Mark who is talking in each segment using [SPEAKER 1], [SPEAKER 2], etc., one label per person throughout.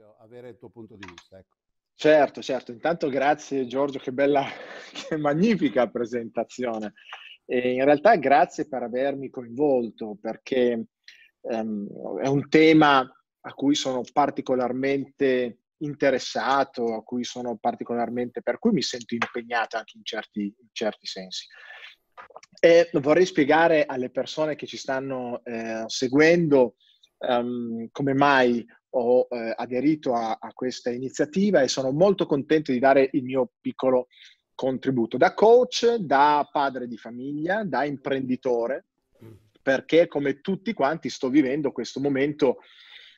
[SPEAKER 1] voglio avere il tuo punto di vista. Ecco.
[SPEAKER 2] Certo, certo. Intanto grazie Giorgio, che bella, che magnifica presentazione. E in realtà grazie per avermi coinvolto perché um, è un tema a cui sono particolarmente interessato, a cui sono particolarmente, per cui mi sento impegnato anche in certi, in certi sensi. E vorrei spiegare alle persone che ci stanno eh, seguendo um, come mai ho eh, aderito a, a, questa iniziativa e sono molto contento di dare il mio piccolo contributo da coach, da padre di famiglia, da imprenditore, perché come tutti quanti sto vivendo questo momento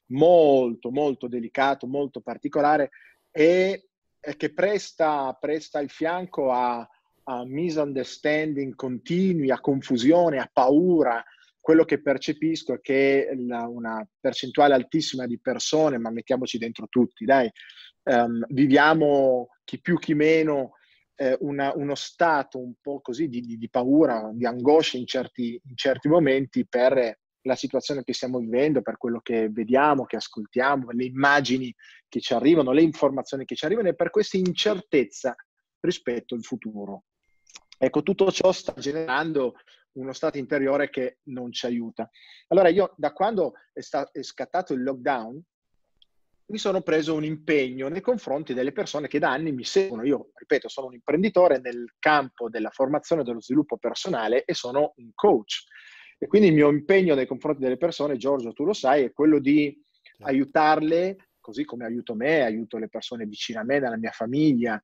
[SPEAKER 2] molto, molto delicato, molto particolare e, e che presta, presta il fianco a, a misunderstanding continui, a confusione, a paura, quello che percepisco è che la, una percentuale altissima di persone, ma mettiamoci dentro tutti, dai, um, viviamo chi più chi meno eh, una, uno stato un po' così di, di, di paura, di angoscia in certi, in certi, momenti per la situazione che stiamo vivendo, per quello che vediamo, che ascoltiamo, le immagini che ci arrivano, le informazioni che ci arrivano e per questa incertezza rispetto al futuro. Ecco, tutto ciò sta generando uno stato interiore che non ci aiuta. Allora io da quando è, stato, è scattato il lockdown mi sono preso un impegno nei confronti delle persone che da anni mi seguono. Io, ripeto, sono un imprenditore nel campo della formazione e dello sviluppo personale e sono un coach. E quindi il mio impegno nei confronti delle persone, Giorgio, tu lo sai, è quello di certo. aiutarle, così come aiuto me, aiuto le persone vicine a me, dalla mia famiglia,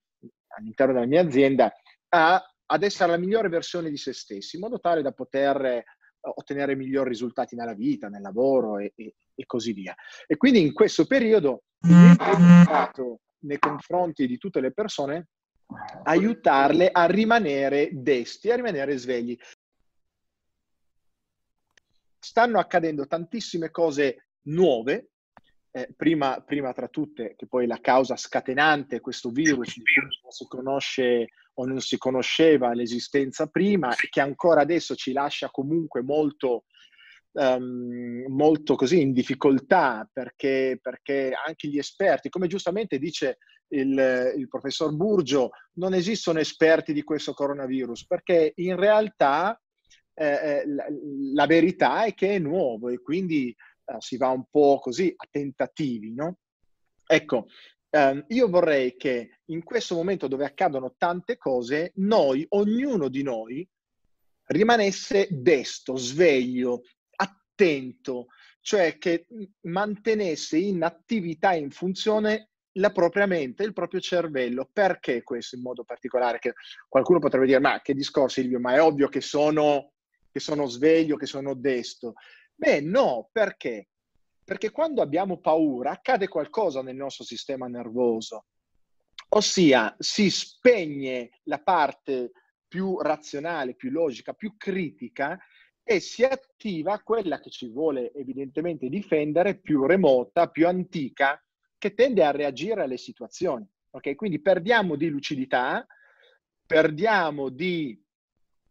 [SPEAKER 2] all'interno della mia azienda, a ad essere la migliore versione di se stessi, in modo tale da poter eh, ottenere migliori risultati nella vita, nel lavoro e, e, e così via. E quindi in questo periodo il mio nei confronti di tutte le persone aiutarle a rimanere desti, a rimanere svegli. Stanno accadendo tantissime cose nuove, eh, prima, prima, tra tutte, che poi la causa scatenante, questo virus, di cui non si conosce o non si conosceva l'esistenza prima e che ancora adesso ci lascia comunque molto, um, molto così in difficoltà perché, perché, anche gli esperti, come giustamente dice il, il professor Burgio, non esistono esperti di questo coronavirus perché in realtà eh, eh la, la, verità è che è nuovo e quindi eh, si va un po' così a tentativi, no? Ecco, Um, io vorrei che in questo momento dove accadono tante cose, noi, ognuno di noi, rimanesse desto, sveglio, attento, cioè che mm, mantenesse in attività, e in funzione la propria mente, il proprio cervello. Perché questo in modo particolare? Che qualcuno potrebbe dire, ma che discorso Silvio, ma è ovvio che sono, che sono sveglio, che sono desto. Beh, no, perché? Perché quando abbiamo paura accade qualcosa nel nostro sistema nervoso, ossia si spegne la parte più razionale, più logica, più critica e si attiva quella che ci vuole evidentemente difendere, più remota, più antica, che tende a reagire alle situazioni. Okay? Quindi perdiamo di lucidità, perdiamo di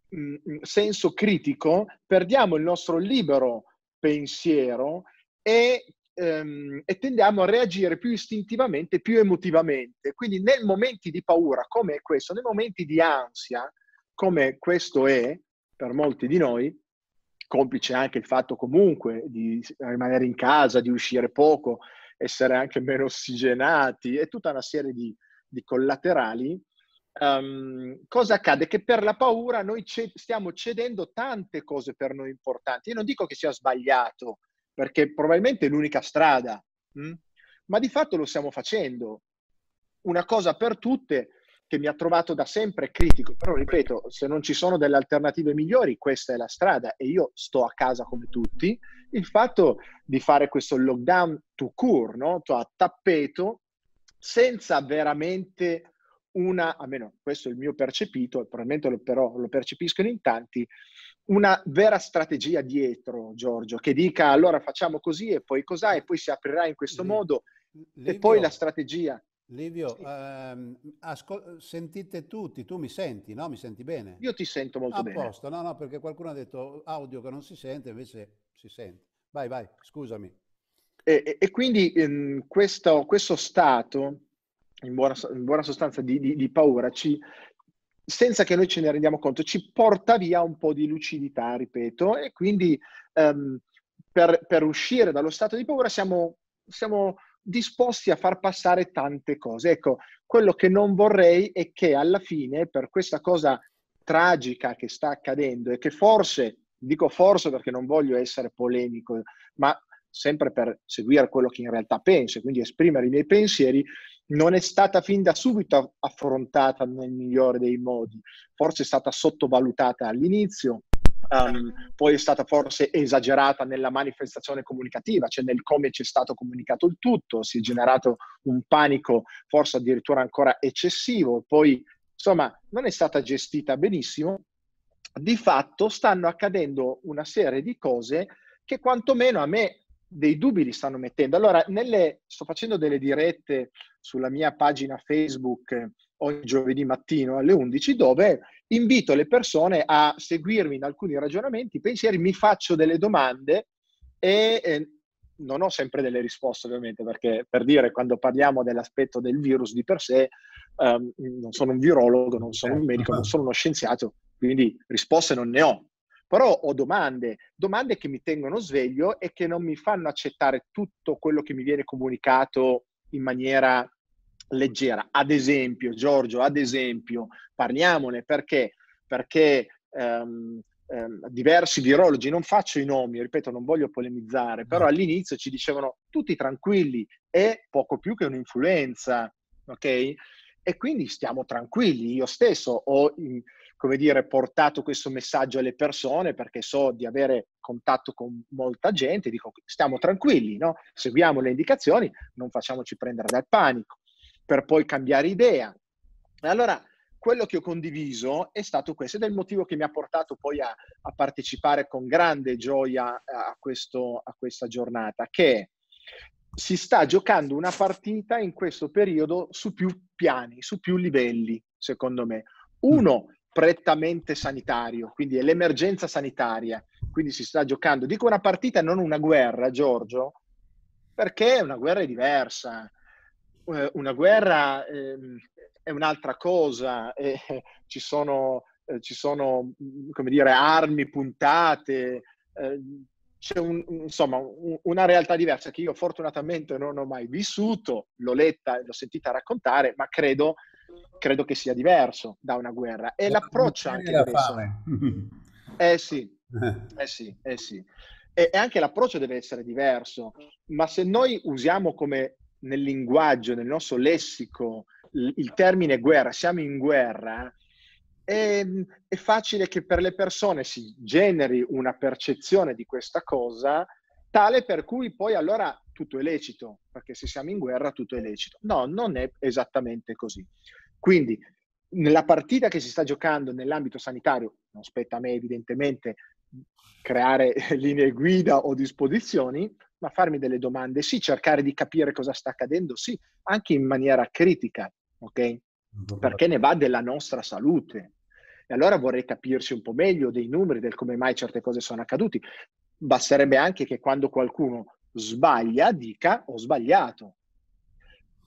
[SPEAKER 2] mh, mm, mm, senso critico, perdiamo il nostro libero pensiero e, ehm, e, tendiamo a reagire più istintivamente, più emotivamente. Quindi nei momenti di paura, come è questo, nei momenti di ansia, come questo è per molti di noi, complice anche il fatto comunque di rimanere in casa, di uscire poco, essere anche meno ossigenati e tutta una serie di, di collaterali, Um, cosa accade? Che per la paura noi ce- stiamo cedendo tante cose per noi importanti. Io non dico che sia sbagliato perché probabilmente è l'unica strada, mh? Mm? ma di fatto lo stiamo facendo. Una cosa per tutte che mi ha trovato da sempre critico, però ripeto, se non ci sono delle alternative migliori, questa è la strada e io sto a casa come tutti, il fatto di fare questo lockdown to cure, no? a tappeto, senza veramente una, almeno questo è il mio percepito, probabilmente lo, però lo percepiscono in tanti, una vera strategia dietro, Giorgio, che dica allora facciamo così e poi cos'ha e poi si aprirà in questo Livio, modo e poi la strategia.
[SPEAKER 1] Livio, sì. ehm, ascol- sentite tutti, tu mi senti, no? Mi senti bene? Io
[SPEAKER 2] ti sento molto A bene. A posto,
[SPEAKER 1] no, no, perché qualcuno ha detto audio che non si sente, invece si sente. Vai, vai, scusami.
[SPEAKER 2] E, e, e quindi ehm, questo, questo stato in buona, in buona sostanza di, di, di paura ci, senza che noi ce ne rendiamo conto, ci porta via un po' di lucidità, ripeto, e quindi um, per, per, uscire dallo stato di paura siamo, siamo, disposti a far passare tante cose. Ecco, quello che non vorrei è che alla fine, per questa cosa tragica che sta accadendo e che forse, dico forse perché non voglio essere polemico, ma sempre per seguire quello che in realtà penso, e quindi esprimere i miei pensieri, non è stata fin da subito affrontata nel migliore dei modi, forse è stata sottovalutata all'inizio, Um, poi è stata forse esagerata nella manifestazione comunicativa, cioè nel come ci è stato comunicato il tutto, si è generato un panico forse addirittura ancora eccessivo, poi insomma non è stata gestita benissimo, di fatto stanno accadendo una serie di cose che quantomeno a me dei dubbi li stanno mettendo. Allora, nelle, sto facendo delle dirette sulla mia pagina Facebook eh, ogni giovedì mattino alle 11 dove invito le persone a seguirmi in alcuni ragionamenti, pensieri, mi faccio delle domande e eh, non ho sempre delle risposte ovviamente perché per dire quando parliamo dell'aspetto del virus di per sé um, non sono un virologo, non sono un certo. medico, non sono uno scienziato, quindi risposte non ne ho, però ho domande, domande che mi tengono sveglio e che non mi fanno accettare tutto quello che mi viene comunicato in maniera leggera. Ad esempio, Giorgio, ad esempio, parliamone perché, perché um, um, diversi virologi, non faccio i nomi, ripeto, non voglio polemizzare, però mm. all'inizio ci dicevano tutti tranquilli, è poco più che un'influenza, ok? E quindi stiamo tranquilli, io stesso ho come dire, portato questo messaggio alle persone perché so di avere contatto con molta gente, dico stiamo tranquilli, no? seguiamo le indicazioni, non facciamoci prendere dal panico, per poi cambiare idea. E Allora, quello che ho condiviso è stato questo ed è il motivo che mi ha portato poi a, a partecipare con grande gioia a, questo, a questa giornata, che si sta giocando una partita in questo periodo su più piani, su più livelli, secondo me. Mm. Uno, prettamente sanitario, quindi è l'emergenza sanitaria, quindi si sta giocando, dico una partita e non una guerra, Giorgio, perché una guerra è diversa, eh, una guerra ehm, è un'altra cosa, eh, ci sono, eh, ci sono mm, come dire, armi puntate, c'è un, insomma una realtà diversa che io fortunatamente non ho mai vissuto, l'ho letta e l'ho sentita raccontare, ma credo credo che sia diverso da una guerra. E l'approccio anche la deve fame. essere... Eh sì, eh. eh sì, eh sì. E, e anche l'approccio deve essere diverso, ma se noi usiamo come nel linguaggio, nel nostro lessico, il termine guerra, siamo in guerra, è, ehm, è, facile che per le persone si generi una percezione di questa cosa tale per cui poi allora tutto è lecito, perché se siamo in guerra tutto è lecito. No, non è esattamente così. Quindi nella partita che si sta giocando nell'ambito sanitario, non spetta a me evidentemente creare linee guida o disposizioni, ma farmi delle domande, sì, cercare di capire cosa sta accadendo, sì, anche in maniera critica, ok? Perché ne va della nostra salute. E allora vorrei capirci un po' meglio dei numeri, del come mai certe cose sono accadute. Basterebbe anche che quando qualcuno sbaglia dica ho sbagliato.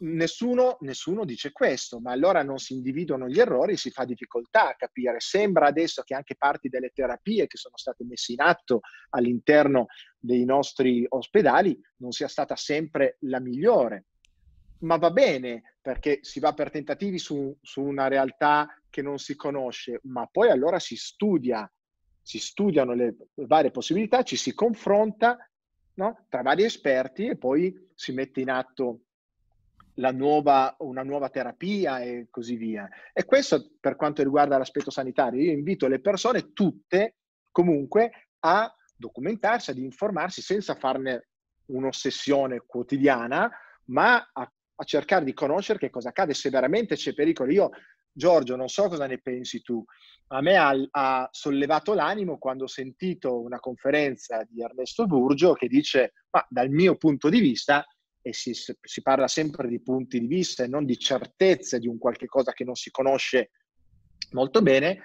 [SPEAKER 2] Nessuno, nessuno, dice questo, ma allora non si individuano gli errori, si fa difficoltà a capire. Sembra adesso che anche parti delle terapie che sono state messe in atto all'interno dei nostri ospedali non sia stata sempre la migliore. Ma va bene perché si va per tentativi su, su una realtà che non si conosce, ma poi allora si studia, si studiano le varie possibilità, ci si confronta no? tra vari esperti e poi si mette in atto nuova, una nuova terapia e così via. E questo per quanto riguarda l'aspetto sanitario, io invito le persone tutte comunque a documentarsi, ad informarsi senza farne un'ossessione quotidiana, ma a, a cercare di conoscere che cosa accade, se veramente c'è pericolo. Io Giorgio, non so cosa ne pensi tu, a me ha, ha, sollevato l'animo quando ho sentito una conferenza di Ernesto Burgio che dice, ma dal mio punto di vista, e si, si parla sempre di punti di vista e non di certezze di un qualche cosa che non si conosce molto bene,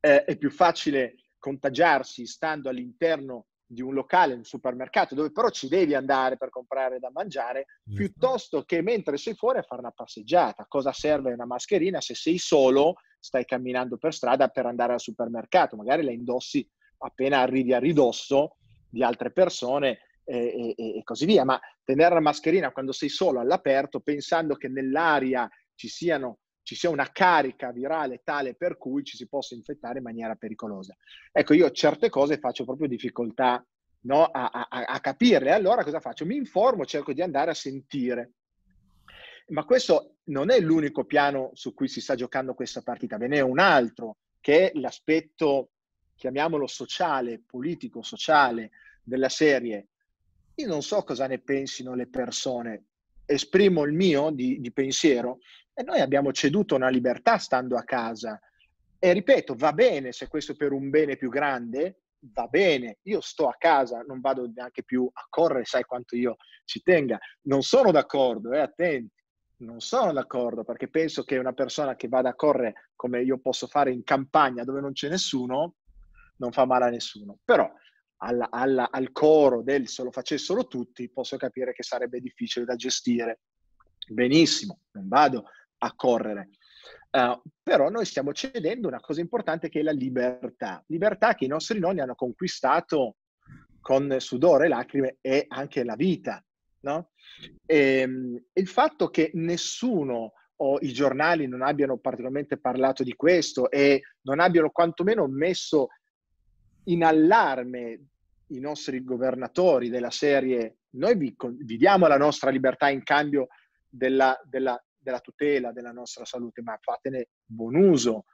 [SPEAKER 2] eh, è più facile contagiarsi stando all'interno di un locale, un supermercato, dove però ci devi andare per comprare da mangiare, mm. piuttosto che mentre sei fuori a fare una passeggiata. Cosa serve una mascherina se sei solo, stai camminando per strada per andare al supermercato? Magari la indossi appena arrivi a ridosso di altre persone e, e, e così via. Ma tenere la mascherina quando sei solo all'aperto, pensando che nell'aria ci siano ci sia una carica virale tale per cui ci si possa infettare in maniera pericolosa. Ecco, io certe cose faccio proprio difficoltà no, a, a, a capirle, allora cosa faccio? Mi informo, cerco di andare a sentire. Ma questo non è l'unico piano su cui si sta giocando questa partita, ve ne è un altro, che è l'aspetto, chiamiamolo sociale, politico-sociale della serie. Io non so cosa ne pensino le persone, esprimo il mio di, di pensiero e noi abbiamo ceduto una libertà stando a casa. E ripeto, va bene se questo per un bene più grande, va bene, io sto a casa, non vado neanche più a correre, sai quanto io ci tenga. Non sono d'accordo, eh, attenti, non sono d'accordo perché penso che una persona che vada a correre come io posso fare in campagna dove non c'è nessuno, non fa male a nessuno. Però alla, alla, al coro del se lo facessero tutti, posso capire che sarebbe difficile da gestire. Benissimo, non vado a correre. Uh, però noi stiamo cedendo una cosa importante che è la libertà, libertà che i nostri nonni hanno conquistato con sudore e lacrime e anche la vita. No? E, ehm, il fatto che nessuno o i giornali non abbiano particolarmente parlato di questo e non abbiano quantomeno messo in allarme i nostri governatori della serie, noi vi, vi diamo la nostra libertà in cambio della, della, della tutela della nostra salute, ma fatene buon uso.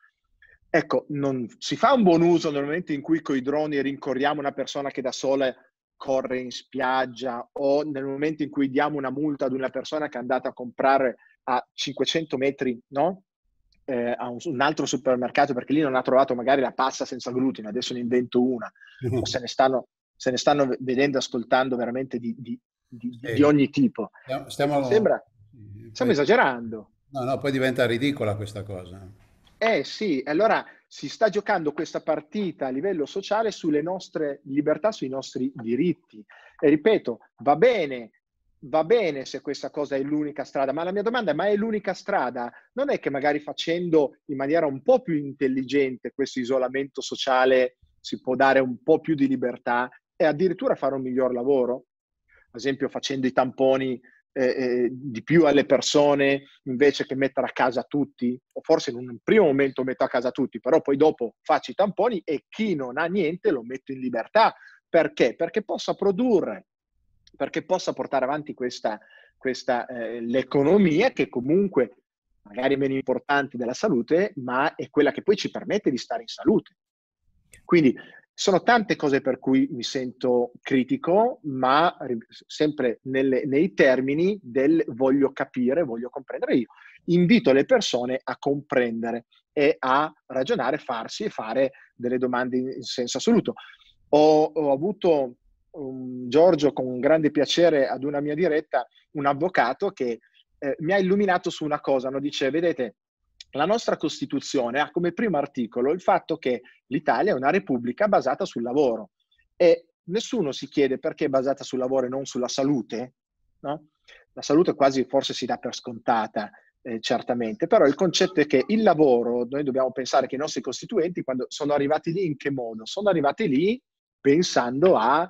[SPEAKER 2] Ecco, non si fa un buon uso nel momento in cui con i droni rincorriamo una persona che da sola corre in spiaggia o nel momento in cui diamo una multa ad una persona che è andata a comprare a 500 metri no? eh, a un, un, altro supermercato perché lì non ha trovato magari la pasta senza glutine, adesso ne invento una, o se ne stanno, se ne stanno vedendo, ascoltando veramente di, di, di, di ogni tipo. Stiamo, Sembra, mm, poi, stiamo esagerando.
[SPEAKER 1] No, no, poi diventa ridicola questa cosa.
[SPEAKER 2] Eh sì, allora si sta giocando questa partita a livello sociale sulle nostre libertà, sui nostri diritti. E ripeto, va bene va bene se questa cosa è l'unica strada, ma la mia domanda è, ma è l'unica strada? Non è che magari facendo in maniera un po' più intelligente questo isolamento sociale si può dare un po' più di libertà e addirittura fare un miglior lavoro? Ad esempio facendo i tamponi eh, eh, di più alle persone invece che mettere a casa tutti, o forse in un primo momento metto a casa tutti, però poi dopo faccio i tamponi e chi non ha niente lo metto in libertà. Perché? Perché possa produrre perché possa portare avanti questa, questa eh, l'economia che comunque magari è meno importante della salute, ma è quella che poi ci permette di stare in salute. Quindi sono tante cose per cui mi sento critico, ma eh, sempre nelle, nei termini del voglio capire, voglio comprendere. Io invito le persone a comprendere e a ragionare, farsi e fare delle domande in, senso assoluto. Ho, ho avuto um, Giorgio, con grande piacere, ad una mia diretta, un avvocato che eh, mi ha illuminato su una cosa, no? dice, vedete, la nostra Costituzione ha come primo articolo il fatto che l'Italia è una repubblica basata sul lavoro e nessuno si chiede perché è basata sul lavoro e non sulla salute. No? La salute quasi forse si dà per scontata, eh, certamente, però il concetto è che il lavoro, noi dobbiamo pensare che i nostri costituenti, quando sono arrivati lì, in che modo? Sono arrivati lì pensando a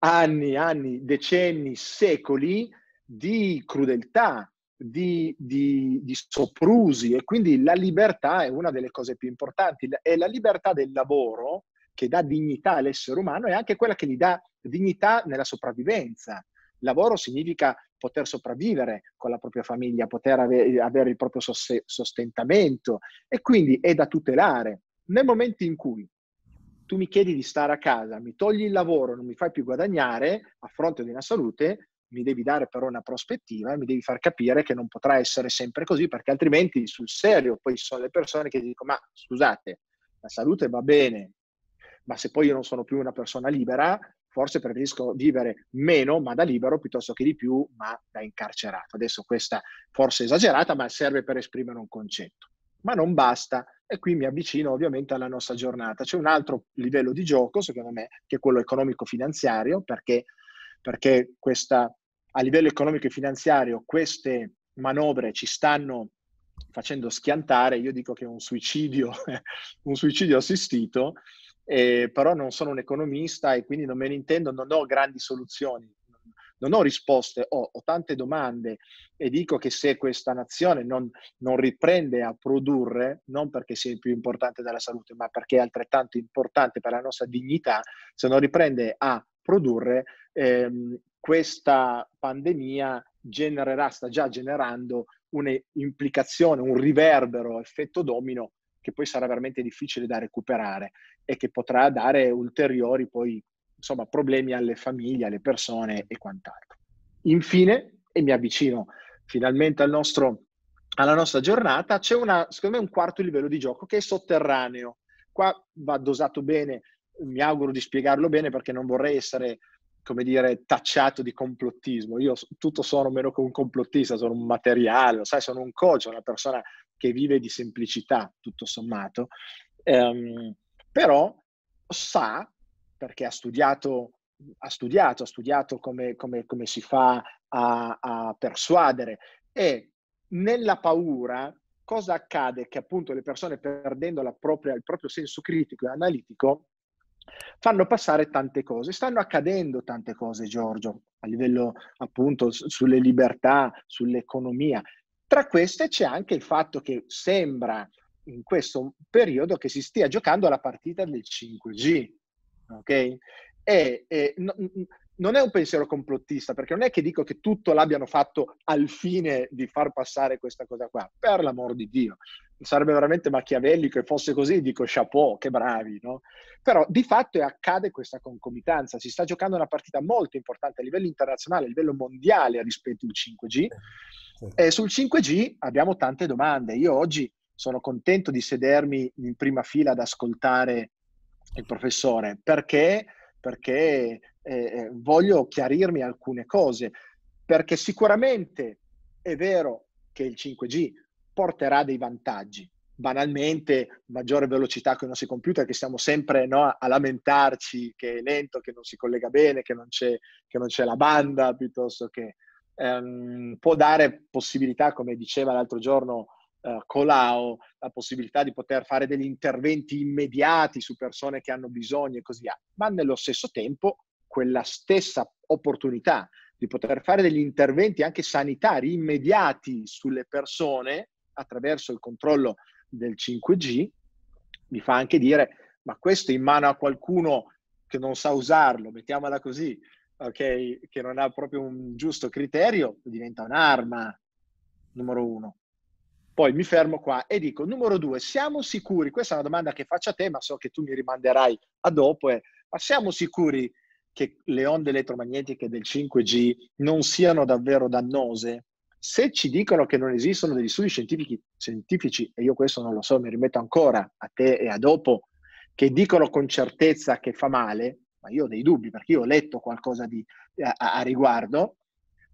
[SPEAKER 2] anni, anni, decenni, secoli di crudeltà, di, di, di, soprusi e quindi la libertà è una delle cose più importanti È la libertà del lavoro che dà dignità all'essere umano e anche quella che gli dà dignità nella sopravvivenza. Lavoro significa poter sopravvivere con la propria famiglia, poter avere, avere il proprio sostentamento e quindi è da tutelare. Nel momento in cui tu mi chiedi di stare a casa, mi togli il lavoro, non mi fai più guadagnare a fronte di una salute, mi devi dare però una prospettiva e mi devi far capire che non potrà essere sempre così, perché altrimenti sul serio poi ci sono le persone che dicono ma scusate, la salute va bene, ma se poi io non sono più una persona libera, forse preferisco vivere meno ma da libero piuttosto che di più ma da incarcerato. Adesso questa forse è esagerata, ma serve per esprimere un concetto. Ma non basta, e qui mi avvicino ovviamente alla nostra giornata. C'è un altro livello di gioco, secondo me, che è quello economico-finanziario, perché, perché questa, a livello economico e finanziario queste manovre ci stanno facendo schiantare, io dico che è un suicidio, un suicidio assistito, eh, però non sono un economista e quindi non me ne intendo, non ho grandi soluzioni non ho risposte, ho, ho tante domande e dico che se questa nazione non, non riprende a produrre, non perché sia più importante della salute, ma perché è altrettanto importante per la nostra dignità, se non riprende a produrre, ehm, questa pandemia genererà, sta già generando un'implicazione, un riverbero, effetto domino che poi sarà veramente difficile da recuperare e che potrà dare ulteriori poi insomma, problemi alle famiglie, alle persone e quant'altro. Infine, e mi avvicino finalmente al nostro, alla nostra giornata, c'è una, secondo me un quarto livello di gioco che è sotterraneo. Qua va dosato bene, mi auguro di spiegarlo bene perché non vorrei essere come dire, tacciato di complottismo. Io tutto sono meno che un complottista, sono un materiale, lo sai, sono un coach, una persona che vive di semplicità, tutto sommato. Um, però sa perché ha studiato, ha studiato, ha studiato come, come, come si fa a, a persuadere. E nella paura, cosa accade? Che appunto le persone perdendo propria, il proprio senso critico e analitico fanno passare tante cose, stanno accadendo tante cose Giorgio, a livello appunto sulle libertà, sull'economia. Tra queste c'è anche il fatto che sembra in questo periodo che si stia giocando la partita del 5G, ok? E, e no, non è un pensiero complottista, perché non è che dico che tutto l'abbiano fatto al fine di far passare questa cosa qua, per l'amor di Dio. Sarebbe veramente machiavellico e fosse così, dico chapeau, che bravi, no? Però di fatto accade questa concomitanza, si sta giocando una partita molto importante a livello internazionale, a livello mondiale rispetto al 5G, e sul 5G abbiamo tante domande. Io oggi sono contento di sedermi in prima fila ad ascoltare il professore, perché, perché eh, eh, voglio chiarirmi alcune cose, perché sicuramente è vero che il 5G porterà dei vantaggi, banalmente maggiore velocità con i nostri computer, che stiamo sempre no, a lamentarci che è lento, che non si collega bene, che non c'è, che non c'è la banda, piuttosto che ehm, può dare possibilità, come diceva l'altro giorno uh, Colau, la possibilità di poter fare degli interventi immediati su persone che hanno bisogno e così via, ma nello stesso tempo quella stessa opportunità di poter fare degli interventi anche sanitari immediati sulle persone attraverso il controllo del 5G, mi fa anche dire, ma questo in mano a qualcuno che non sa usarlo, mettiamola così, okay, che non ha proprio un giusto criterio, diventa un'arma, numero uno. Poi mi fermo qua e dico, numero due, siamo sicuri, questa è una domanda che faccio a te, ma so che tu mi rimanderai a dopo, è, eh. ma siamo sicuri che le onde elettromagnetiche del 5G non siano davvero dannose? Se ci dicono che non esistono degli studi scientifici, scientifici e io questo non lo so, mi rimetto ancora a te e a dopo, che dicono con certezza che fa male, ma io ho dei dubbi perché io ho letto qualcosa di, eh, a, a riguardo,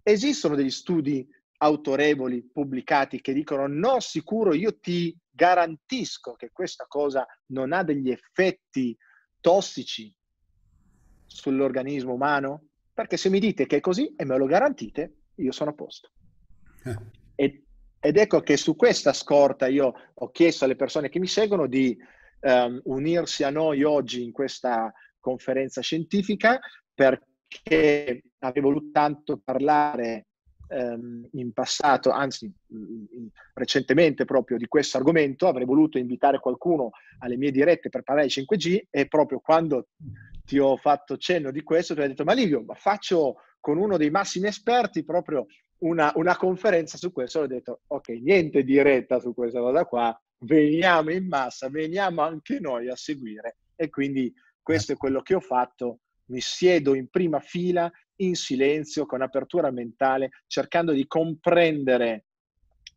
[SPEAKER 2] esistono degli studi autorevoli pubblicati che dicono no sicuro io ti garantisco che questa cosa non ha degli effetti tossici sull'organismo umano perché se mi dite che è così e me lo garantite io sono a posto eh. ed, ed ecco che su questa scorta io ho chiesto alle persone che mi seguono di um, unirsi a noi oggi in questa conferenza scientifica perché avrei voluto tanto parlare ehm, in passato, anzi mm, mm, recentemente proprio di questo argomento, avrei voluto invitare qualcuno alle mie dirette per parlare di 5G e proprio quando ti ho fatto cenno di questo ti ho detto ma Livio, ma faccio con uno dei massimi esperti proprio una, una conferenza su questo, ho detto ok, niente diretta su questa cosa qua, veniamo in massa, veniamo anche noi a seguire e quindi questo è quello che ho fatto mi siedo in prima fila in silenzio, con apertura mentale, cercando di comprendere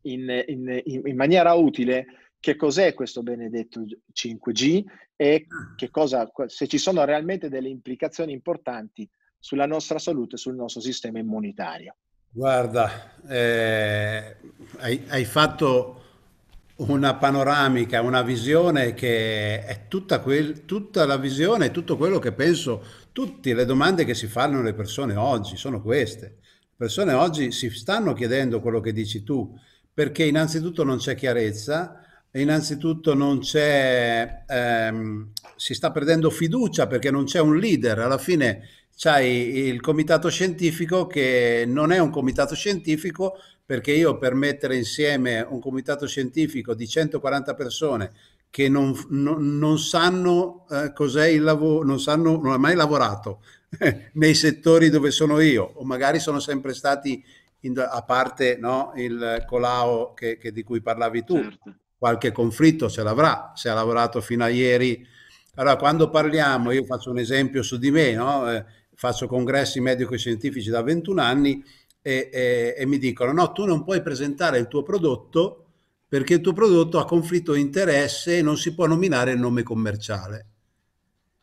[SPEAKER 2] in, in, in maniera utile che cos'è questo benedetto 5G e ah. che cosa, se ci sono realmente delle implicazioni importanti sulla nostra salute, sul nostro sistema immunitario.
[SPEAKER 1] Guarda, eh, hai, hai, fatto una panoramica, una visione che è tutta, quel, tutta la visione, tutto quello che penso Tutte le domande che si fanno le persone oggi sono queste. Le persone oggi si stanno chiedendo quello che dici tu, perché innanzitutto non c'è chiarezza, innanzitutto non c'è, ehm, si sta perdendo fiducia perché non c'è un leader. Alla fine c'hai il comitato scientifico che non è un comitato scientifico perché io per mettere insieme un comitato scientifico di 140 persone che non, no, non sanno eh, cos'è il lavoro, non sanno, non hanno mai lavorato eh, nei settori dove sono io, o magari sono sempre stati, in, a parte no, il Colao che, che di cui parlavi tu, certo. qualche conflitto ce l'avrà, se ha lavorato fino a ieri. Allora, quando parliamo, io faccio un esempio su di me, no? eh, faccio congressi medico-scientifici da 21 anni e, e, e mi dicono, no, tu non puoi presentare il tuo prodotto perché il tuo prodotto ha conflitto di interesse e non si può nominare il nome commerciale.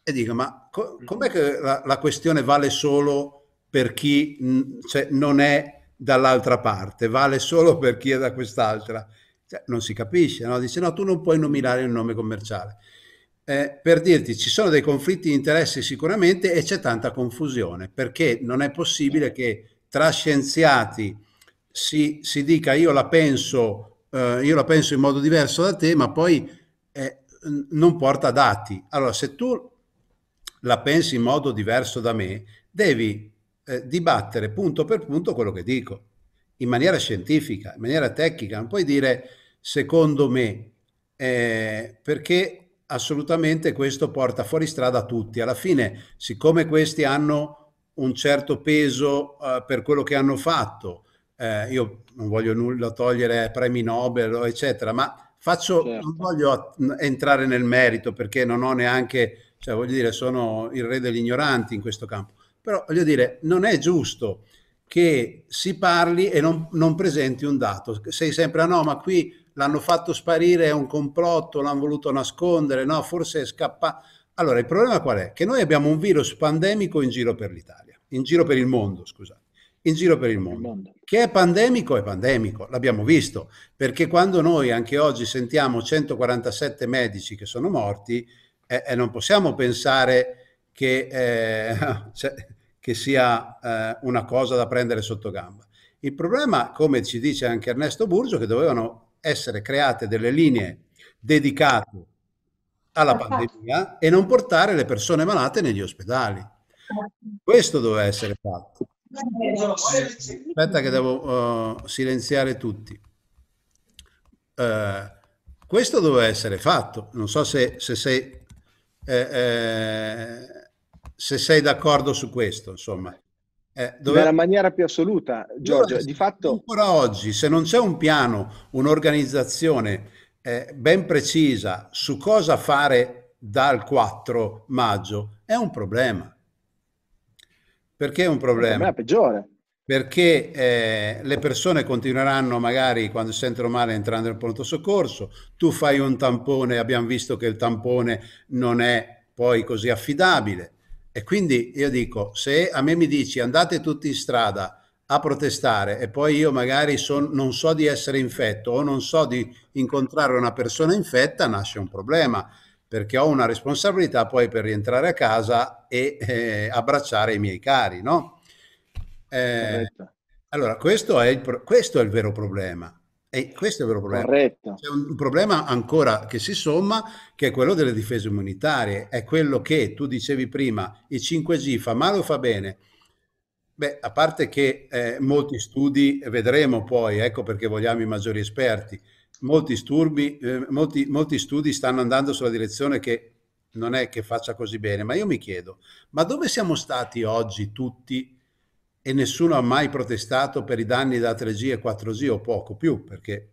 [SPEAKER 1] E dico, ma co- mm. com'è che la, la, questione vale solo per chi mh, cioè, non è dall'altra parte, vale solo per chi è da quest'altra? Cioè, non si capisce, no? Dice, no, tu non puoi nominare il nome commerciale. Eh, per dirti, ci sono dei conflitti di interessi sicuramente e c'è tanta confusione, perché non è possibile che tra scienziati si, si dica io la penso eh, io la penso in modo diverso da te, ma poi eh, non porta dati. Allora, se tu la pensi in modo diverso da me, devi eh, dibattere punto per punto quello che dico, in maniera scientifica, in maniera tecnica, non puoi dire secondo me, eh, perché assolutamente questo porta fuori strada tutti. Alla fine, siccome questi hanno un certo peso eh, per quello che hanno fatto, eh, io non voglio nulla togliere premi Nobel, eccetera, ma faccio, certo. non voglio entrare nel merito perché non ho neanche, cioè voglio dire, sono il re degli ignoranti in questo campo, però voglio dire, non è giusto che si parli e non, non presenti un dato, sei sempre, ah no, ma qui l'hanno fatto sparire, è un complotto, l'hanno voluto nascondere, no, forse è scappato. Allora, il problema qual è? Che noi abbiamo un virus pandemico in giro per l'Italia, in giro per il mondo, scusate in giro per il mondo. Che è pandemico, è pandemico, l'abbiamo visto, perché quando noi anche oggi sentiamo 147 medici che sono morti, eh, eh, non possiamo pensare che, eh, cioè, che sia eh, una cosa da prendere sotto gamba. Il problema, come ci dice anche Ernesto Burgio, è che dovevano essere create delle linee dedicate alla esatto. pandemia e non portare le persone malate negli ospedali. Questo doveva essere fatto.
[SPEAKER 2] Aspetta
[SPEAKER 1] che devo uh, silenziare tutti. Uh, questo doveva essere fatto. Non so se, se sei, eh, eh, se sei d'accordo su questo, insomma. Eh, dove... Nella
[SPEAKER 2] maniera più assoluta, Giorgio, di
[SPEAKER 1] fatto... Ancora oggi, se non
[SPEAKER 2] c'è un piano,
[SPEAKER 1] un'organizzazione eh, ben precisa su cosa fare dal 4 maggio, è un problema. Perché è un problema? Il problema è peggiore. Perché eh, le persone continueranno magari quando si sentono male entrando nel pronto soccorso, tu fai un tampone, abbiamo visto che il tampone non è poi così affidabile. E quindi io dico, se a me mi dici andate tutti in strada a protestare e poi io magari son, non so di essere infetto o non so di incontrare una persona infetta, nasce un problema perché ho una responsabilità poi per rientrare a casa e eh, abbracciare i miei cari, no? Eh, allora, questo è, il, questo è, il, vero problema. E questo è il vero problema. Corretto. C'è un, un problema ancora che si somma, che è quello delle difese immunitarie. È quello che tu dicevi prima, il 5G fa male o fa bene? Beh, a parte che eh, molti studi, vedremo poi, ecco perché vogliamo i maggiori esperti, molti, sturbi, eh, molti, molti studi stanno andando sulla direzione che non è che faccia così bene, ma io mi chiedo, ma dove siamo stati oggi tutti e nessuno ha mai protestato per i danni da 3G e 4G o poco più, perché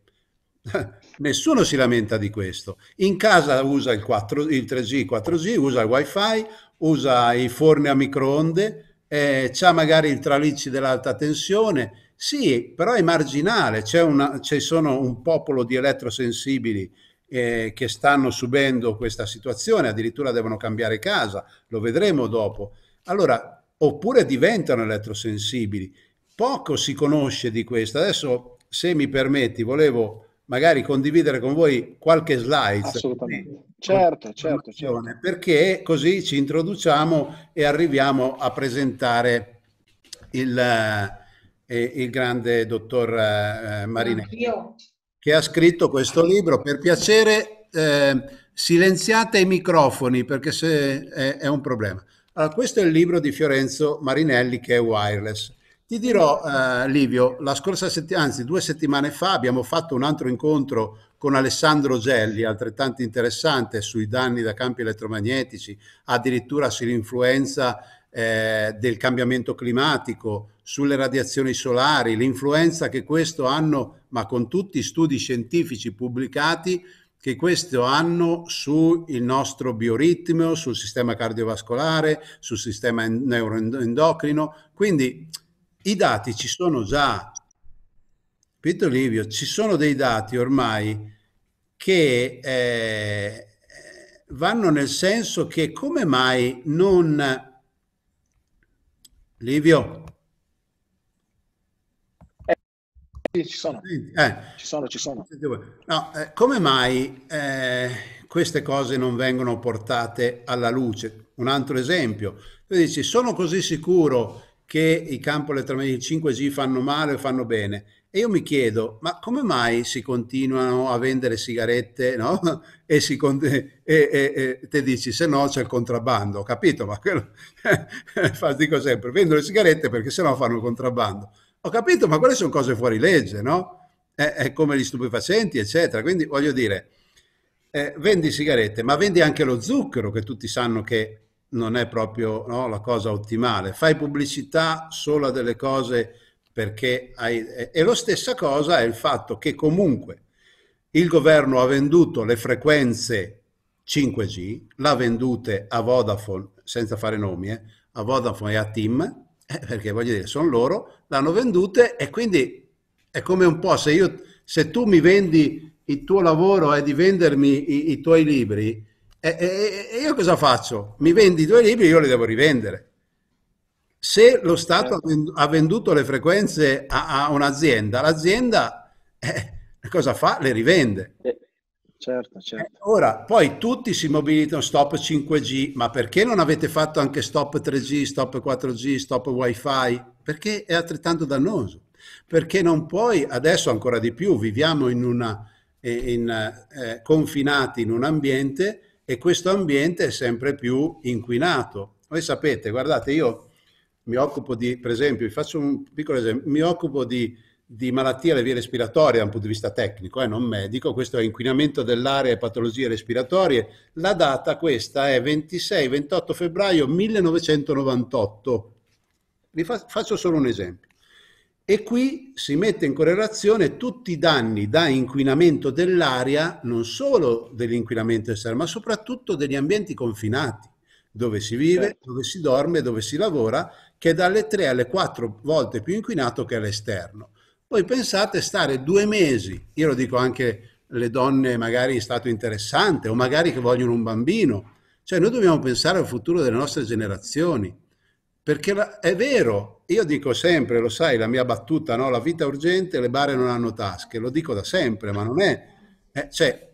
[SPEAKER 1] nessuno si lamenta di questo. In casa usa il, 4, il 3G, 4G, usa il wifi, usa i forni a microonde, eh, c'ha magari il tralicci dell'alta tensione, sì, però è marginale, c'è una, ci sono un popolo di elettrosensibili eh, che stanno subendo questa situazione, addirittura devono cambiare casa, lo vedremo dopo. Allora, oppure diventano elettrosensibili. Poco si conosce di questo. Adesso, se mi permetti, volevo magari condividere con voi qualche slide. Assolutamente. Certo, certo, certo. Perché così ci introduciamo e arriviamo a presentare il e il grande dottor eh, Marinetti, Io. che ha scritto questo libro. Per piacere, eh, silenziate i microfoni perché se, è, è un problema. Allora, questo è il libro di Fiorenzo Marinelli che è Wireless. Ti dirò, eh, Livio, la scorsa settimana, anzi due settimane fa, abbiamo fatto un altro incontro con Alessandro Gelli, altrettanto interessante, sui danni da campi elettromagnetici, addirittura sull'influenza eh, del cambiamento climatico, sulle radiazioni solari, l'influenza che questo hanno, ma con tutti studi scientifici pubblicati, che questo hanno sul nostro bioritmo, sul sistema cardiovascolare, sul sistema neuroendocrino. Quindi i dati ci sono già. Pietro Livio, ci sono dei dati ormai che eh, vanno nel senso che come mai non Livio.
[SPEAKER 2] Eh, sì, ci sono. Eh. Ci sono, ci sono.
[SPEAKER 1] No, eh, come mai eh, queste cose non vengono portate alla luce? Un altro esempio. Tu dici, sono così sicuro che i campi elettromagnetici 5G fanno male o fanno bene e io mi chiedo, ma come mai si continuano a vendere sigarette, no? E, si con- e, e, e te dici, se no c'è il contrabbando, capito? Ma quello, dico sempre, vendono le sigarette perché se no fanno il contrabbando. Ho capito, ma quelle sono cose fuori legge, no? È, è come gli stupefacenti, eccetera. Quindi voglio dire, eh, vendi sigarette, ma vendi anche lo zucchero, che tutti sanno che non è proprio no, la cosa ottimale. Fai pubblicità solo a delle cose perché hai... E lo stessa cosa è il fatto che comunque il governo ha venduto le frequenze 5G, l'ha vendute a Vodafone, senza fare nomi, eh, a Vodafone e a Tim, eh, perché voglio dire, sono loro, l'hanno vendute e quindi è come un po' se, io, se tu mi vendi, il tuo lavoro è di vendermi i, i tuoi libri, e, e, e io cosa faccio? Mi vendi i tuoi libri, io li devo rivendere. Se lo Stato ha venduto le frequenze a, a un'azienda, l'azienda eh, cosa fa? Le rivende.
[SPEAKER 2] Eh, certo, certo. Eh,
[SPEAKER 1] ora, poi tutti si mobilitano stop 5G, ma perché non avete fatto anche stop 3G, stop 4G, stop WiFi? Perché è altrettanto dannoso. Perché non puoi, adesso ancora di più, viviamo in una, eh, in, eh, confinati in un ambiente e questo ambiente è sempre più inquinato. Voi sapete, guardate, io mi occupo di, per esempio, vi faccio un piccolo esempio, mi occupo di, di malattie alle vie respiratorie da un punto di vista tecnico, eh, non medico, questo è inquinamento dell'aria e patologie respiratorie, la data questa è 26-28 febbraio 1998, vi fa, faccio solo un esempio. E qui si mette in correlazione tutti i danni da inquinamento dell'aria, non solo dell'inquinamento esterno, ma soprattutto degli ambienti confinati, dove si vive, certo. dove si dorme, dove si lavora che è dalle 3 alle 4 volte più inquinato che all'esterno. Poi pensate stare due mesi, io lo dico anche alle donne magari in stato interessante o magari che vogliono un bambino, cioè noi dobbiamo pensare al futuro delle nostre generazioni, perché è vero, io dico sempre, lo sai, la mia battuta, no? la vita è urgente, le bare non hanno tasche, lo dico da sempre, ma non è, eh, cioè,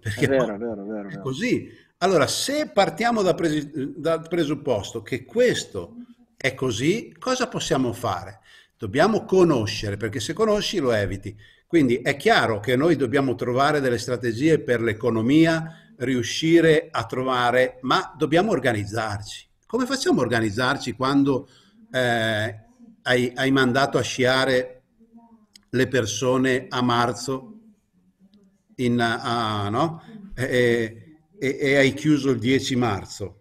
[SPEAKER 1] perché è vero, no? è vero, è vero, è vero. È così, allora, se partiamo dal da presupposto che questo è così, cosa possiamo fare? Dobbiamo conoscere, perché se conosci lo eviti. Quindi è chiaro che noi dobbiamo trovare delle strategie per l'economia, riuscire a trovare, ma dobbiamo organizzarci. Come facciamo a organizzarci quando eh, hai, hai mandato a sciare le persone a marzo? In, ah, no? E, e, e hai chiuso il 10 marzo,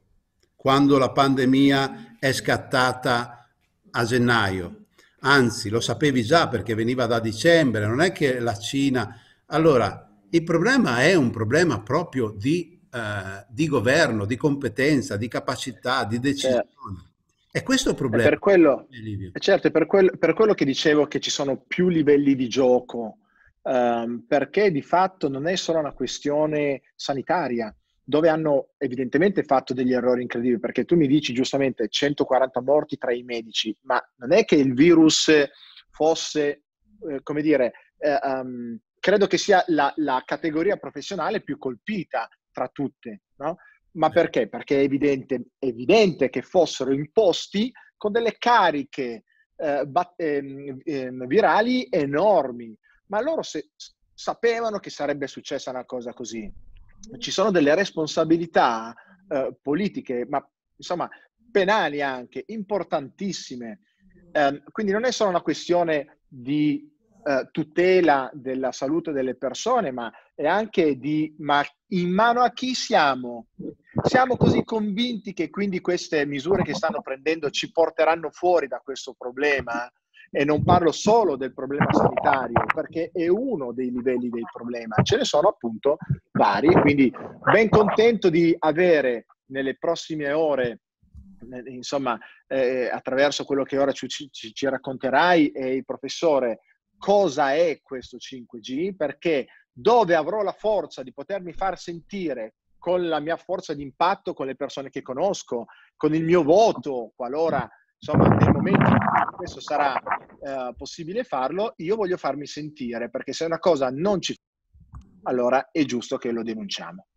[SPEAKER 1] quando la pandemia è scattata a gennaio. Anzi, lo sapevi già perché veniva da dicembre, non è che la Cina... Allora, il problema è un problema proprio di, eh, di governo, di competenza, di capacità, di decisione. Certo. E questo è il problema. per
[SPEAKER 2] quello, eh, eh, certo, per, quel, per, quello che dicevo che ci sono più livelli di gioco, ehm, perché di fatto non è solo una questione sanitaria, dove hanno evidentemente fatto degli errori incredibili, perché tu mi dici giustamente 140 morti tra i medici, ma non è che il virus fosse, eh, come dire, eh, um, credo che sia la, la, categoria professionale più colpita tra tutte, no? Ma eh. perché? Perché è evidente, evidente che fossero imposti con delle cariche eh, bat- ehm, ehm, virali enormi, ma loro se, sapevano che sarebbe successa una cosa così ci sono delle responsabilità eh, politiche, ma insomma penali anche, importantissime. Eh, quindi non è solo una questione di eh, tutela della salute delle persone, ma è anche di ma in mano a chi siamo. Siamo così convinti che quindi queste misure che stanno prendendo ci porteranno fuori da questo problema? e non parlo solo del problema sanitario, perché è uno dei livelli del problema, ce ne sono appunto vari, quindi ben contento di avere nelle prossime ore eh, insomma, eh, attraverso quello che ora ci, ci, ci racconterai e il professore, cosa è questo 5G, perché dove avrò la forza di potermi far sentire con la mia forza di impatto, con le persone che conosco, con il mio voto, qualora insomma, nel momento in cui questo sarà eh, possibile farlo, io voglio farmi sentire, perché se una cosa non ci allora è giusto che lo denunciamo.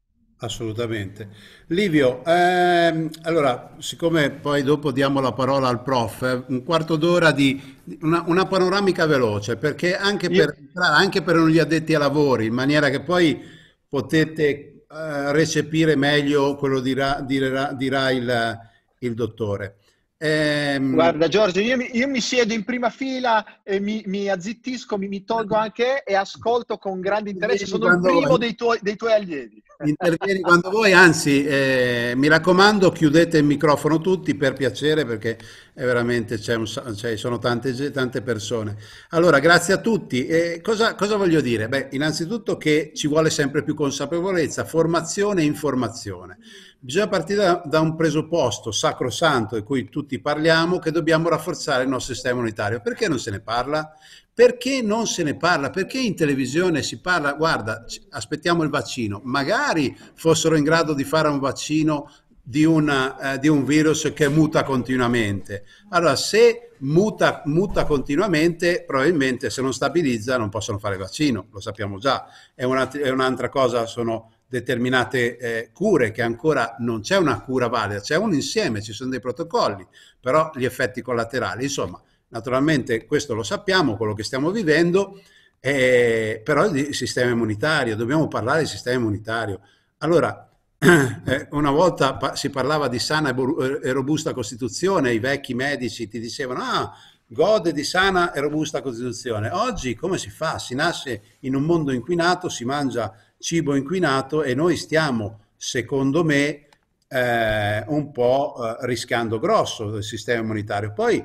[SPEAKER 1] Assolutamente. Livio, ehm, allora, siccome poi dopo diamo la parola al prof, eh, un quarto d'ora di una, una panoramica veloce, perché anche per, anche per gli addetti ai lavori, in maniera che poi potete eh, recepire
[SPEAKER 2] meglio quello
[SPEAKER 1] dirà, dirà, dirà il, il dottore. Ehm... Guarda
[SPEAKER 2] Giorgio, io mi, io mi, siedo in prima fila, e mi, mi azzittisco, mi, mi, tolgo anche e ascolto con grande interesse, sono il primo dei tuoi, dei tuoi allievi. Intervieni quando vuoi,
[SPEAKER 1] anzi eh, mi raccomando chiudete il microfono tutti per piacere perché è veramente c'è un, c'è, cioè, sono tante, tante, persone. Allora, grazie a tutti. Eh, cosa, cosa, voglio dire? Beh, innanzitutto che ci vuole sempre più consapevolezza, formazione e informazione. Bisogna partire da, da un presupposto sacrosanto di cui tutti parliamo, che dobbiamo rafforzare il nostro sistema unitario. Perché non se ne parla? Perché non se ne parla? Perché in televisione si parla, guarda, aspettiamo il vaccino, magari fossero in grado di fare un vaccino di, una, eh, di, un virus che muta continuamente. Allora, se muta, muta continuamente, probabilmente se non stabilizza non possono fare il vaccino, lo sappiamo già. È, una, è un'altra cosa, sono determinate eh, cure che ancora non c'è una cura valida, c'è un insieme, ci sono dei protocolli, però gli effetti collaterali, insomma, naturalmente questo lo sappiamo, quello che stiamo vivendo, eh, però il sistema immunitario, dobbiamo parlare del sistema immunitario. Allora, eh, una volta si parlava di sana e robusta Costituzione, i vecchi medici ti dicevano, ah, gode di sana e robusta Costituzione. Oggi come si fa? Si nasce in un mondo inquinato, si mangia cibo inquinato e noi stiamo, secondo me, eh, un po' eh, rischiando grosso del sistema immunitario. Poi,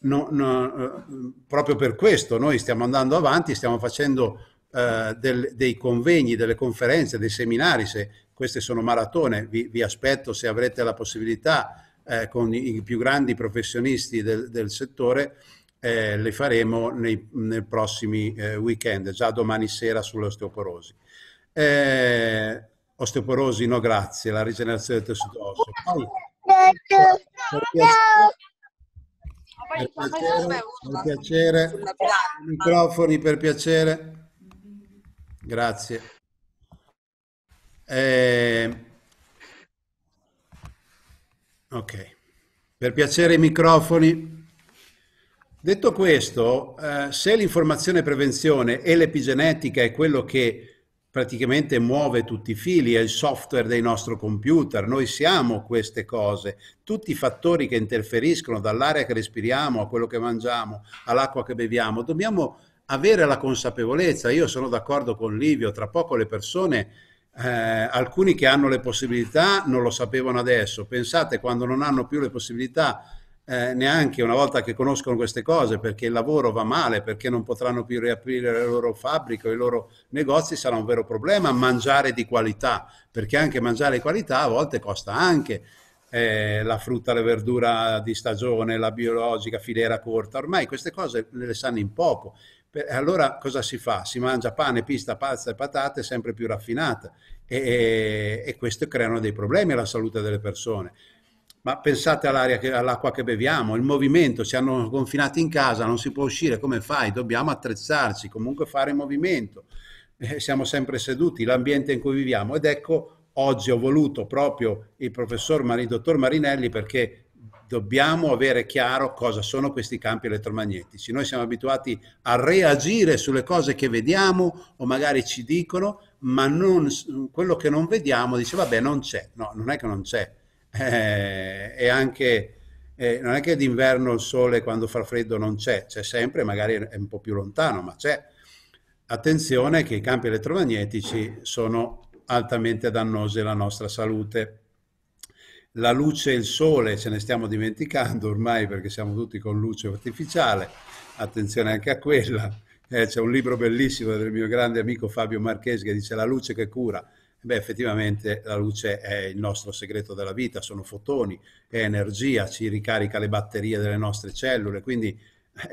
[SPEAKER 1] no, no, eh, proprio per questo, noi stiamo andando avanti, stiamo facendo del, dei convegni, delle conferenze, dei seminari, se queste sono maratone, vi, vi aspetto se avrete la possibilità eh, con i più grandi professionisti del, del settore, eh, le faremo nei, nei prossimi eh, weekend, già domani sera sull'osteoporosi. osteoporosi no grazie, la rigenerazione del tessuto osseo. Poi,
[SPEAKER 2] per piacere, per piacere,
[SPEAKER 1] microfoni per piacere. Grazie. Eh, ok, per piacere i microfoni. Detto questo, eh, se l'informazione prevenzione e l'epigenetica è quello che praticamente muove tutti i fili, è il software del nostro computer, noi siamo queste cose, tutti i fattori che interferiscono dall'aria che respiriamo a quello che mangiamo, all'acqua che beviamo, dobbiamo avere la consapevolezza, io sono d'accordo con Livio, tra poco le persone eh, alcuni che hanno le possibilità non lo sapevano adesso, pensate quando non hanno più le possibilità eh, neanche una volta che conoscono queste cose perché il lavoro va male, perché non potranno più riaprire le loro fabbriche, i loro negozi, sarà un vero problema mangiare di qualità, perché anche mangiare di qualità a volte costa anche eh, la frutta, la verdura di stagione, la biologica, filiera corta, ormai queste cose le sanno in poco e allora cosa si fa? Si mangia pane, pista, pasta e patate sempre più raffinata e, e questo creano dei problemi alla salute delle persone. Ma pensate che, all'acqua che beviamo, il movimento, ci hanno confinati in casa, non si può uscire, come fai? Dobbiamo attrezzarci, comunque fare movimento. Eh, siamo sempre seduti, l'ambiente in cui viviamo ed ecco oggi ho voluto proprio il professor il dottor Marinelli perché dobbiamo avere chiaro cosa sono questi campi elettromagnetici. Noi siamo abituati a reagire sulle cose che vediamo o magari ci dicono, ma non, quello che non vediamo dice vabbè non c'è, no, non è che non c'è. Eh, e anche eh, non è che d'inverno il sole quando fa freddo non c'è, c'è sempre, magari è un po' più lontano, ma c'è. Attenzione che i campi elettromagnetici sono altamente dannosi alla nostra salute la luce e il sole ce ne stiamo dimenticando ormai perché siamo tutti con luce artificiale, attenzione anche a quella. Eh, c'è un libro bellissimo del mio grande amico Fabio Marchesi che dice La luce che cura. Beh, effettivamente la luce è il nostro segreto della vita, sono fotoni, è energia, ci ricarica le batterie delle nostre cellule, quindi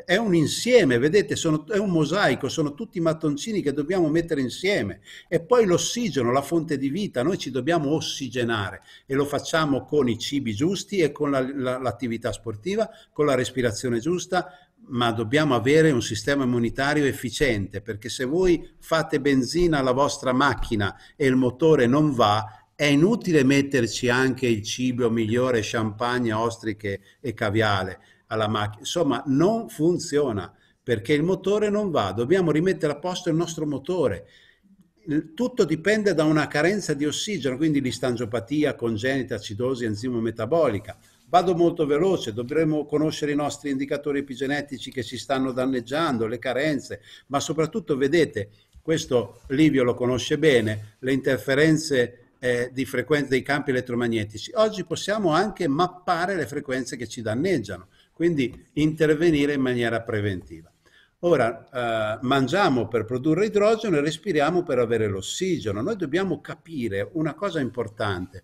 [SPEAKER 1] è un insieme, vedete, sono, è un mosaico, sono tutti i mattoncini che dobbiamo mettere insieme. E poi l'ossigeno, la fonte di vita, noi ci dobbiamo ossigenare e lo facciamo con i cibi giusti e con la, la, l'attività sportiva, con la respirazione giusta, ma dobbiamo avere un sistema immunitario efficiente, perché se voi fate benzina alla vostra macchina e il motore non va, è inutile metterci anche il cibo migliore, champagne, ostriche e caviale alla macchina. Insomma, non funziona perché il motore non va, dobbiamo rimettere a posto il nostro motore. Tutto dipende da una carenza di ossigeno, quindi l'istangiopatia congenita, acidosi, enzima metabolica. Vado molto veloce, dovremmo conoscere i nostri indicatori epigenetici che ci stanno danneggiando, le carenze, ma soprattutto vedete, questo Livio lo conosce bene, le interferenze eh, di frequenza dei campi elettromagnetici. Oggi possiamo anche mappare le frequenze che ci danneggiano. Quindi intervenire in maniera preventiva. Ora, eh, mangiamo per produrre idrogeno e respiriamo per avere l'ossigeno. Noi dobbiamo capire una cosa importante,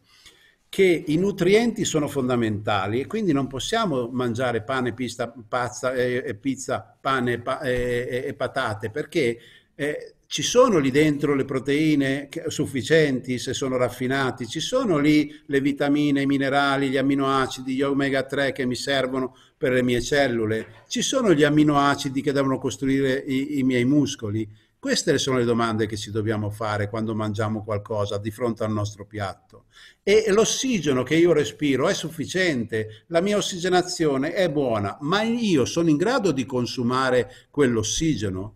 [SPEAKER 1] che i nutrienti sono fondamentali e quindi non possiamo mangiare pane, pista, pazza, eh, eh, pizza, pane pa, eh, eh e patate perché eh, ci sono lì dentro le proteine sufficienti se sono raffinati, ci sono lì le vitamine, i minerali, gli amminoacidi, gli omega 3 che mi servono per le mie cellule? Ci sono gli amminoacidi che devono costruire i, i miei muscoli? Queste sono le domande che ci dobbiamo fare quando mangiamo qualcosa di fronte al nostro piatto. E l'ossigeno che io respiro è sufficiente, la mia ossigenazione è buona, ma io sono in grado di consumare quell'ossigeno?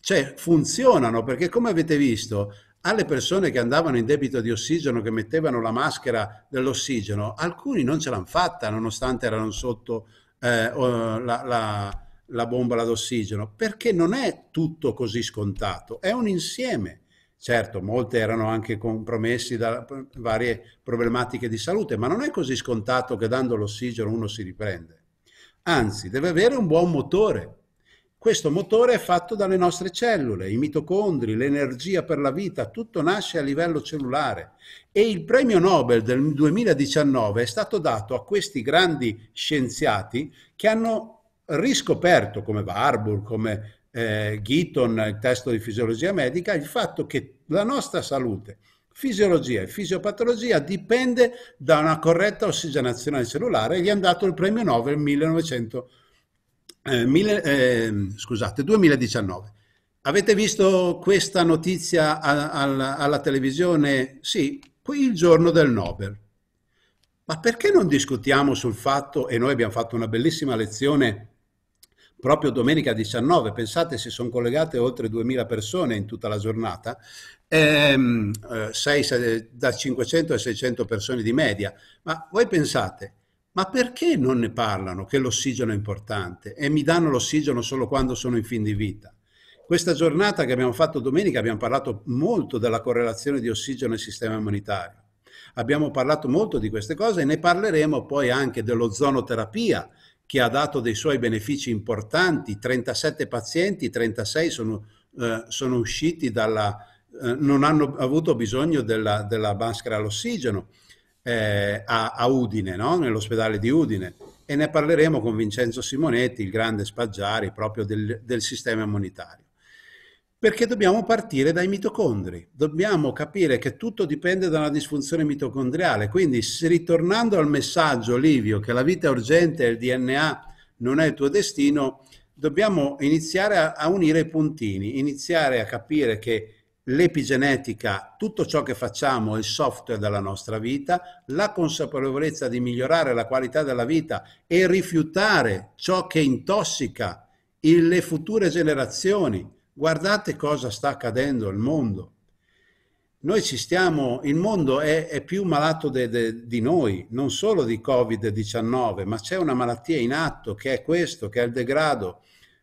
[SPEAKER 1] Cioè, funzionano perché, come avete visto, alle persone che andavano in debito di ossigeno, che mettevano la maschera dell'ossigeno, alcuni non ce l'hanno fatta nonostante erano sotto eh, la, la, la bombola d'ossigeno, perché non è tutto così scontato, è un insieme. Certo, molte erano anche compromessi da varie problematiche di salute, ma non è così scontato che dando l'ossigeno uno si riprende. Anzi, deve avere un buon motore, questo motore è fatto dalle nostre cellule, i mitocondri, l'energia per la vita, tutto nasce a livello cellulare. E il premio Nobel del 2019 è stato dato a questi grandi scienziati che hanno riscoperto, come Warburg, come eh, Gitton, il testo di fisiologia medica, il fatto che la nostra salute, fisiologia e fisiopatologia dipende da una corretta ossigenazione cellulare gli hanno dato il premio Nobel nel 1919. Eh, mille, eh, scusate, 2019. Avete visto questa notizia a, a, alla televisione? Sì, qui il giorno del Nobel. Ma perché non discutiamo sul fatto, e noi abbiamo fatto una bellissima lezione proprio domenica 19, pensate si sono collegate oltre 2000 persone in tutta la giornata, ehm, eh, 6, 6, da 500 a 600 persone di media, ma voi pensate, ma perché non ne parlano che l'ossigeno è importante e mi danno l'ossigeno solo quando sono in fin di vita? Questa giornata che abbiamo fatto domenica abbiamo parlato molto della correlazione di ossigeno e sistema immunitario. Abbiamo parlato molto di queste cose e ne parleremo poi anche dell'ozonoterapia che ha dato dei suoi benefici importanti. 37 pazienti, 36 sono, eh, sono usciti dalla... Eh, non hanno avuto bisogno della, della maschera all'ossigeno eh, a, a, Udine, no? nell'ospedale di Udine, e ne parleremo con Vincenzo Simonetti, il grande Spaggiari, proprio del, del sistema immunitario. Perché dobbiamo partire dai mitocondri, dobbiamo capire che tutto dipende dalla disfunzione mitocondriale, quindi ritornando al messaggio, Livio, che la vita è urgente e il DNA non è il tuo destino, dobbiamo iniziare a, a unire i puntini, iniziare a capire che l'epigenetica, tutto ciò che facciamo è il software della nostra vita, la consapevolezza di migliorare la qualità della vita e rifiutare ciò che intossica le future generazioni. Guardate cosa sta accadendo al mondo. Noi ci stiamo, il mondo è, è più malato de, de, di noi, non solo di Covid-19, ma c'è una malattia in atto che è questo, che è il degrado,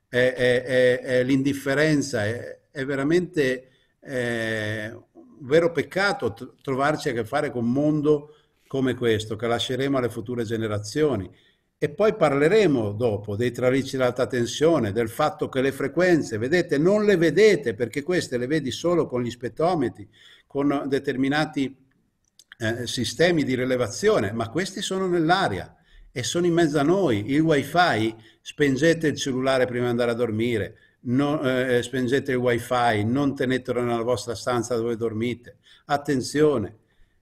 [SPEAKER 1] è, è, è l'indifferenza, è veramente eh, un vero peccato trovarci a che fare con un mondo come questo, che lasceremo alle future generazioni. E poi parleremo dopo dei tralicci d'alta tensione, del fatto che le frequenze, vedete, non le vedete perché queste le vedi solo con gli spettometri, con determinati eh, sistemi di rilevazione, ma questi sono nell'aria e sono in mezzo a noi. Il wifi, spengete il cellulare prima di andare a dormire, non, eh, spengete il wifi, non tenetelo nella vostra stanza dove dormite. Attenzione,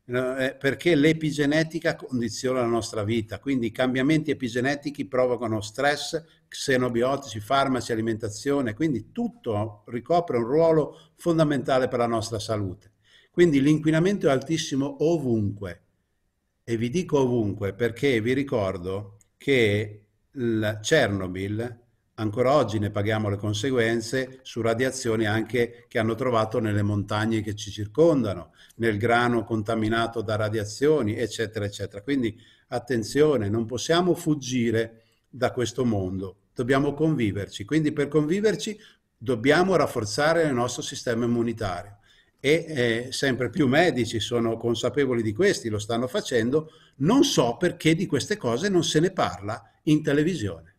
[SPEAKER 1] eh, perché l'epigenetica condiziona la nostra vita, quindi i cambiamenti epigenetici provocano stress, xenobiotici, farmaci, alimentazione, quindi tutto ricopre un ruolo fondamentale per la nostra salute. Quindi l'inquinamento è altissimo ovunque e vi dico ovunque perché vi ricordo che Chernobyl Ancora oggi ne paghiamo le conseguenze su radiazioni anche che hanno trovato nelle montagne che ci circondano, nel grano contaminato da radiazioni, eccetera, eccetera. Quindi attenzione, non possiamo fuggire da questo mondo, dobbiamo conviverci. Quindi per conviverci dobbiamo rafforzare il nostro sistema immunitario e eh, sempre più medici sono consapevoli di questi, lo stanno facendo, non so perché di queste cose non se ne parla in televisione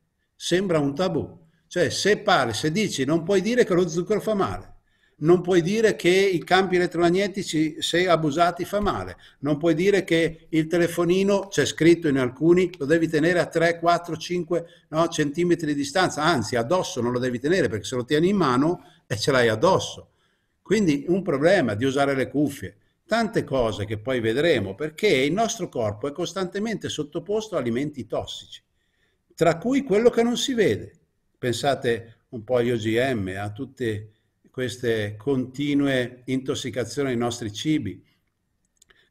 [SPEAKER 1] sembra un tabù. Cioè, se parli, se dici, non puoi dire che lo zucchero fa male, non puoi dire che i campi elettromagnetici, se abusati, fa male, non puoi dire che il telefonino, c'è scritto in alcuni, lo devi tenere a 3, 4, 5 no, centimetri di distanza, anzi, addosso non lo devi tenere, perché se lo tieni in mano e eh, ce l'hai addosso. Quindi un problema di usare le cuffie, tante cose che poi vedremo, perché il nostro corpo è costantemente sottoposto a alimenti tossici tra cui quello che non si vede. Pensate un po' agli OGM, a tutte queste continue intossicazioni ai nostri cibi,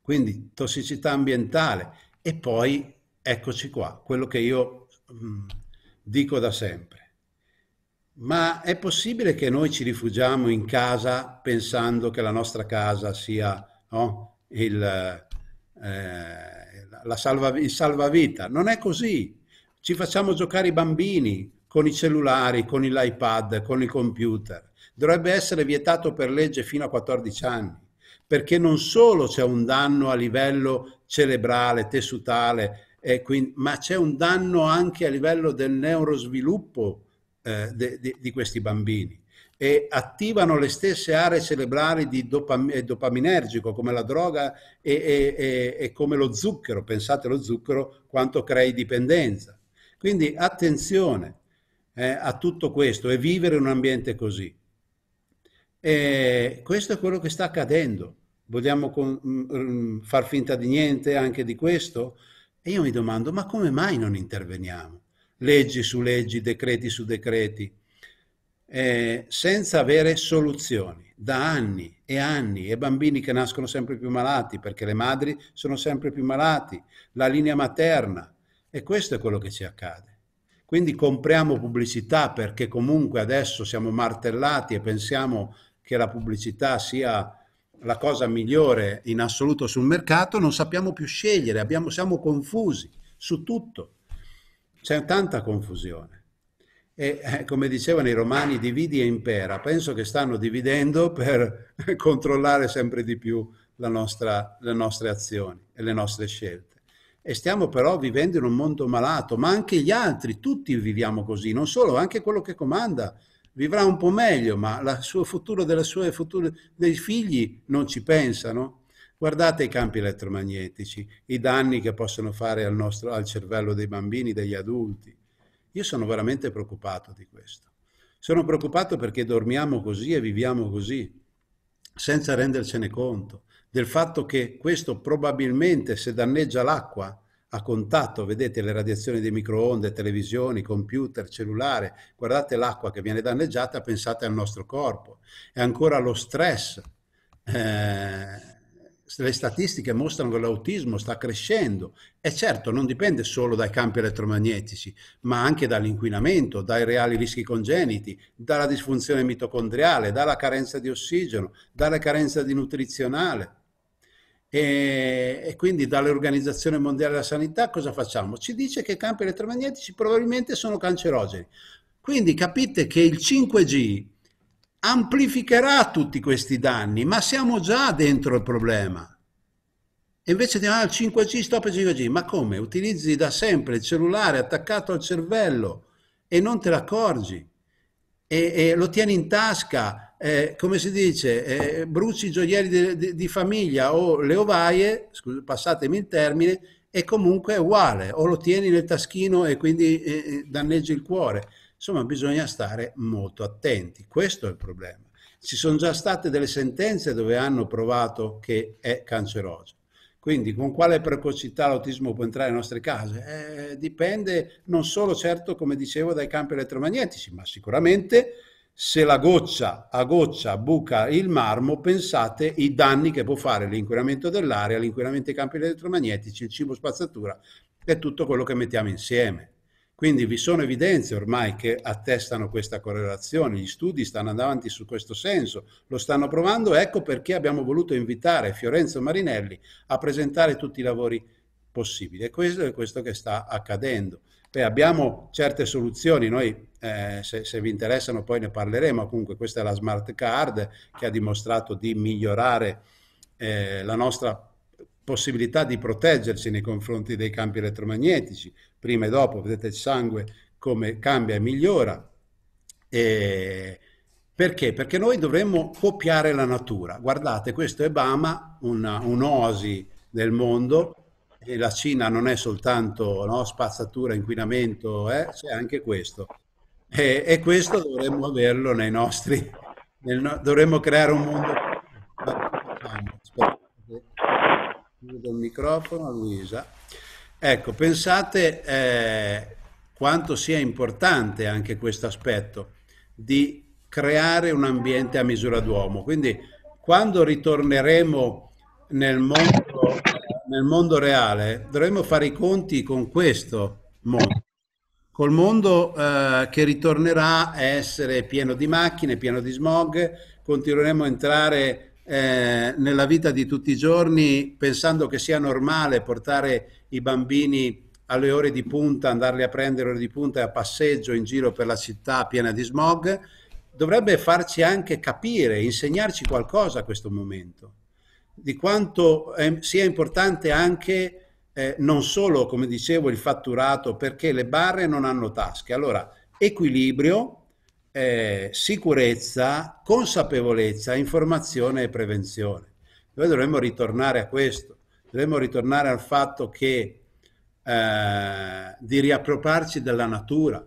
[SPEAKER 1] quindi tossicità ambientale e poi eccoci qua, quello che io mh, mm, dico da sempre. Ma è possibile che noi ci rifugiamo in casa pensando che la nostra casa sia no, il, eh, salva, il salvavita? Non è così. Ci facciamo giocare i bambini con i cellulari, con l'iPad, con il computer. Dovrebbe essere vietato per legge fino a 14 anni, perché non solo c'è un danno a livello cerebrale, tessutale, quindi, ma c'è un danno anche a livello del neurosviluppo eh, de, de, di questi bambini e attivano le stesse aree cerebrali di dopam- eh, dopaminergico come la droga e, e, e, e, come lo zucchero. Pensate allo zucchero quanto crei dipendenza. Quindi attenzione eh, a tutto questo e vivere un ambiente così. E questo è quello che sta accadendo. Vogliamo con, mh, mm, mm, far finta di niente anche di questo? E io mi domando, ma come mai non interveniamo? Leggi su leggi, decreti su decreti, eh, senza avere soluzioni. Da anni e anni e bambini che nascono sempre più malati perché le madri sono sempre più malati, la linea materna, e questo è quello che ci accade. Quindi compriamo pubblicità perché comunque adesso siamo martellati e pensiamo che la pubblicità sia la cosa migliore in assoluto sul mercato, non sappiamo più scegliere, abbiamo, siamo confusi su tutto. C'è tanta confusione. E eh, come dicevano i romani, dividi e impera. Penso che stanno dividendo per controllare sempre di più nostra, le nostre azioni e le nostre scelte. E stiamo però vivendo in un mondo malato, ma anche gli altri, tutti viviamo così, non solo, anche quello che comanda vivrà un po' meglio, ma il suo futuro delle sue future, dei figli non ci pensano. Guardate i campi elettromagnetici, i danni che possono fare al, nostro, al cervello dei bambini, degli adulti. Io sono veramente preoccupato di questo. Sono preoccupato perché dormiamo così e viviamo così, senza rendercene conto del fatto che questo probabilmente se danneggia l'acqua a contatto, vedete le radiazioni dei microonde, televisioni, computer, cellulare, guardate l'acqua che viene danneggiata, pensate al nostro corpo e ancora lo stress. Eh, le statistiche mostrano che l'autismo sta crescendo e certo non dipende solo dai campi elettromagnetici, ma anche dall'inquinamento, dai reali rischi congeniti, dalla disfunzione mitocondriale, dalla carenza di ossigeno, dalla carenza di nutrizionale. E, e, quindi dall'Organizzazione Mondiale della Sanità cosa facciamo? Ci dice che i campi elettromagnetici probabilmente sono cancerogeni. Quindi capite che il 5G amplificherà tutti questi danni, ma siamo già dentro il problema. E invece di ah, il 5G, stop il 5G, ma come? Utilizzi da sempre il cellulare attaccato al cervello e non te l'accorgi. e, e lo tieni in tasca eh, come si dice, eh, bruci i gioielli di, di, di, famiglia o le ovaie, scus- passatemi il termine, è comunque uguale, o lo tieni nel taschino e quindi eh, eh, danneggi il cuore. Insomma, bisogna stare molto attenti, questo è il problema. Ci sono già state delle sentenze dove hanno provato che è cancerogeno. Quindi con quale precocità l'autismo può entrare nelle nostre case? Eh, dipende non solo, certo, come dicevo, dai campi elettromagnetici, ma sicuramente se la goccia a goccia buca il marmo, pensate i danni che può fare l'inquinamento dell'aria, l'inquinamento dei campi elettromagnetici, il cibo spazzatura e tutto quello che mettiamo insieme. Quindi vi sono evidenze ormai che attestano questa correlazione, gli studi stanno andando avanti su questo senso, lo stanno provando, ecco perché abbiamo voluto invitare Fiorenzo Marinelli a presentare tutti i lavori possibili. E questo è questo che sta accadendo. Beh, abbiamo certe soluzioni, noi eh, se, se, vi interessano poi ne parleremo, comunque questa è la smart card che ha dimostrato di migliorare eh, la nostra possibilità di proteggerci nei confronti dei campi elettromagnetici, prima e dopo, vedete il sangue come cambia e migliora. E perché? Perché noi dovremmo copiare la natura. Guardate, questo è Bama, una, un'osi del mondo, e la Cina non è soltanto no, spazzatura, inquinamento, eh, c'è anche questo. E, e, questo dovremmo averlo nei nostri, nel, dovremmo creare un mondo. Aspetta, il microfono Luisa. Ecco, pensate eh, quanto sia importante anche questo aspetto di creare un ambiente a misura d'uomo. Quindi quando ritorneremo nel mondo nel mondo reale dovremmo fare i conti con questo mondo, col mondo eh, che ritornerà a essere pieno di macchine, pieno di smog, continueremo a entrare eh, nella vita di tutti i giorni pensando che sia normale portare i bambini alle ore di punta, andarli a prendere ore di punta e a passeggio in giro per la città piena di smog, dovrebbe farci anche capire, insegnarci qualcosa a questo momento di quanto eh, sia importante anche eh, non solo, come dicevo, il fatturato, perché le barre non hanno tasche. Allora, equilibrio, eh, sicurezza, consapevolezza, informazione e prevenzione. Noi dovremmo ritornare a questo, dovremmo ritornare al fatto che eh, di riappropriarci della natura,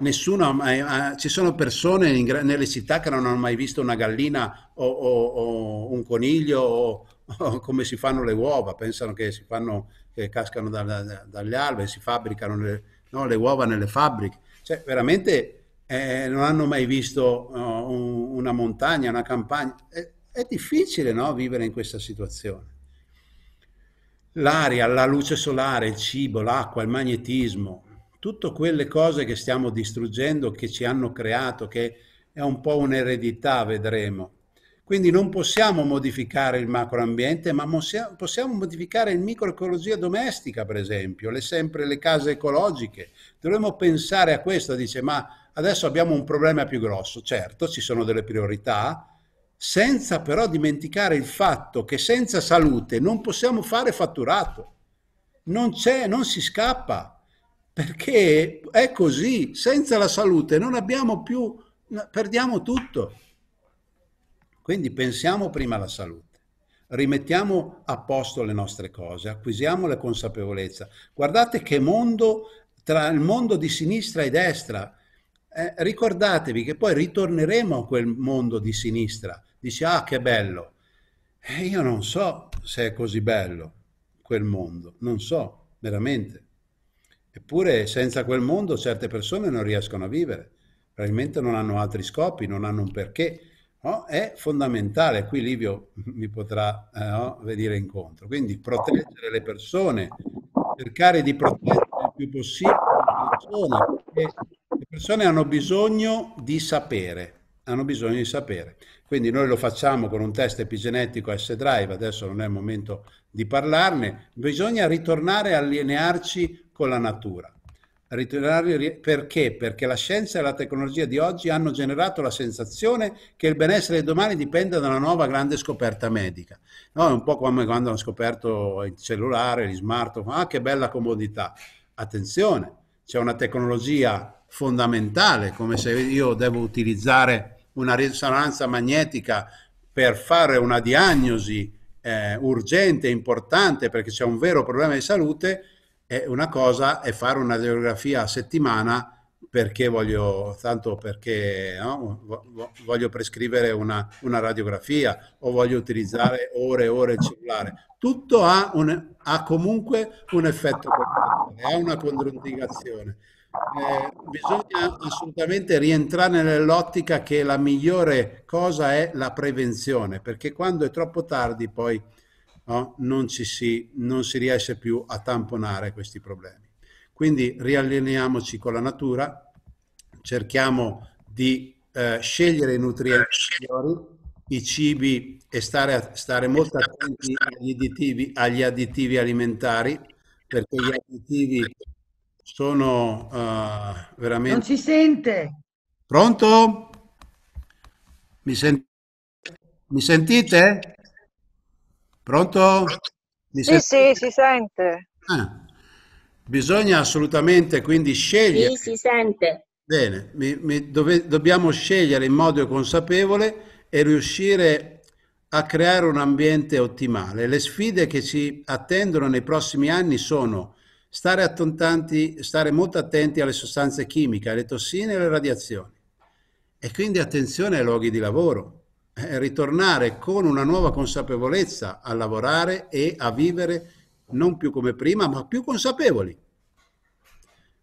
[SPEAKER 1] Nessuno, ha mai, eh, ci sono persone in, nelle città che non hanno mai visto una gallina o, o, o un coniglio o, o, come si fanno le uova, pensano che, si fanno, che cascano da, da, dagli alberi, si fabbricano le, no, le uova nelle fabbriche. Cioè, veramente eh, non hanno mai visto no, oh, un, una montagna, una campagna. È, è difficile no, vivere in questa situazione. L'aria, la luce solare, il cibo, l'acqua, il magnetismo, tutte quelle cose che stiamo distruggendo, che ci hanno creato, che è un po' un'eredità, vedremo. Quindi non possiamo modificare il macroambiente, ma possiamo modificare il microecologia domestica, per esempio, le, sempre le case ecologiche. Dovremmo pensare a questo, dice, ma adesso abbiamo un problema più grosso. Certo, ci sono delle priorità, senza però dimenticare il fatto che senza salute non possiamo fare fatturato. Non c'è, non si scappa perché è così, senza la salute non abbiamo più, perdiamo tutto. Quindi pensiamo prima alla salute rimettiamo a posto le nostre cose, acquisiamo la consapevolezza. Guardate che mondo, tra il mondo di sinistra e destra, eh, ricordatevi che poi ritorneremo a quel mondo di sinistra. Dice, ah che bello. E io non so se è così bello quel mondo, non so, veramente. Eppure senza quel mondo certe persone non riescono a vivere, probabilmente non hanno altri scopi, non hanno un perché. No? Oh, è fondamentale, qui Livio mi potrà eh, no, oh, venire incontro. Quindi proteggere le persone, cercare di proteggere il più possibile le persone, perché le persone hanno bisogno di sapere, hanno bisogno di sapere. Quindi noi lo facciamo con un test epigenetico S-Drive, adesso non è il momento di parlarne, bisogna ritornare a allinearci con la natura. Ritornare, perché? Perché la scienza e la tecnologia di oggi hanno generato la sensazione che il benessere di domani dipenda da una nuova grande scoperta medica. No, è un po' come quando hanno scoperto il cellulare, gli smartphone, ah che bella comodità. Attenzione, c'è una tecnologia fondamentale, come se io devo utilizzare una risonanza magnetica per fare una diagnosi eh, urgente, importante, perché c'è un vero problema di salute, e una cosa è fare una radiografia a settimana perché voglio, tanto perché no? voglio prescrivere una, una, radiografia o voglio utilizzare ore e ore il cellulare. Tutto ha, un, ha comunque un effetto ha una controindicazione. Eh, bisogna assolutamente rientrare nell'ottica che la migliore cosa è la prevenzione, perché quando è troppo tardi poi no? non, si, non si riesce più a tamponare questi problemi. Quindi riallineiamoci con la natura, cerchiamo di eh, scegliere i nutrienti migliori, i cibi e stare, stare molto attenti agli additivi, agli additivi, alimentari, perché gli additivi sono uh, veramente... Non si
[SPEAKER 2] sente!
[SPEAKER 1] Pronto? Mi, sen... Mi sentite? Pronto? Mi sì,
[SPEAKER 2] sì, si sente.
[SPEAKER 1] Ah. Bisogna assolutamente quindi scegliere.
[SPEAKER 2] Sì, si sente.
[SPEAKER 1] Bene, mi, mi dove, dobbiamo scegliere in modo consapevole e riuscire a creare un ambiente ottimale. Le sfide che ci attendono nei prossimi anni sono stare, stare molto attenti alle sostanze chimiche, alle tossine e alle radiazioni. E quindi attenzione ai luoghi di lavoro, eh, ritornare con una nuova consapevolezza a lavorare e a vivere non più come prima, ma più consapevoli.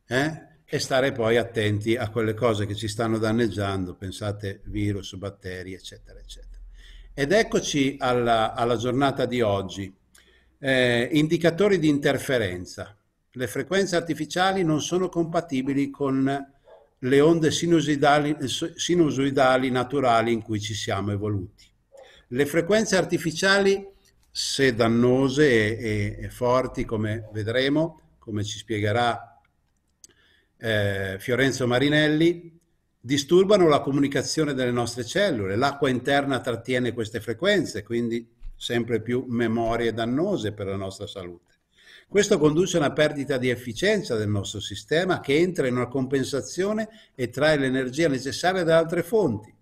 [SPEAKER 1] Eh? E stare poi attenti a quelle cose che ci stanno danneggiando, pensate virus, batteri, eccetera, eccetera. Ed eccoci alla, alla giornata di oggi. Eh, indicatori di interferenza. Le frequenze artificiali non sono compatibili con le onde sinusoidali, sinusoidali naturali in cui ci siamo evoluti. Le frequenze artificiali, se dannose e, e, e forti, come vedremo, come ci spiegherà eh, Fiorenzo Marinelli, disturbano la comunicazione delle nostre cellule. L'acqua interna trattiene queste frequenze, quindi sempre più memorie dannose per la nostra salute. Questo conduce a una perdita di efficienza del nostro sistema che entra in una compensazione e trae l'energia necessaria da altre fonti.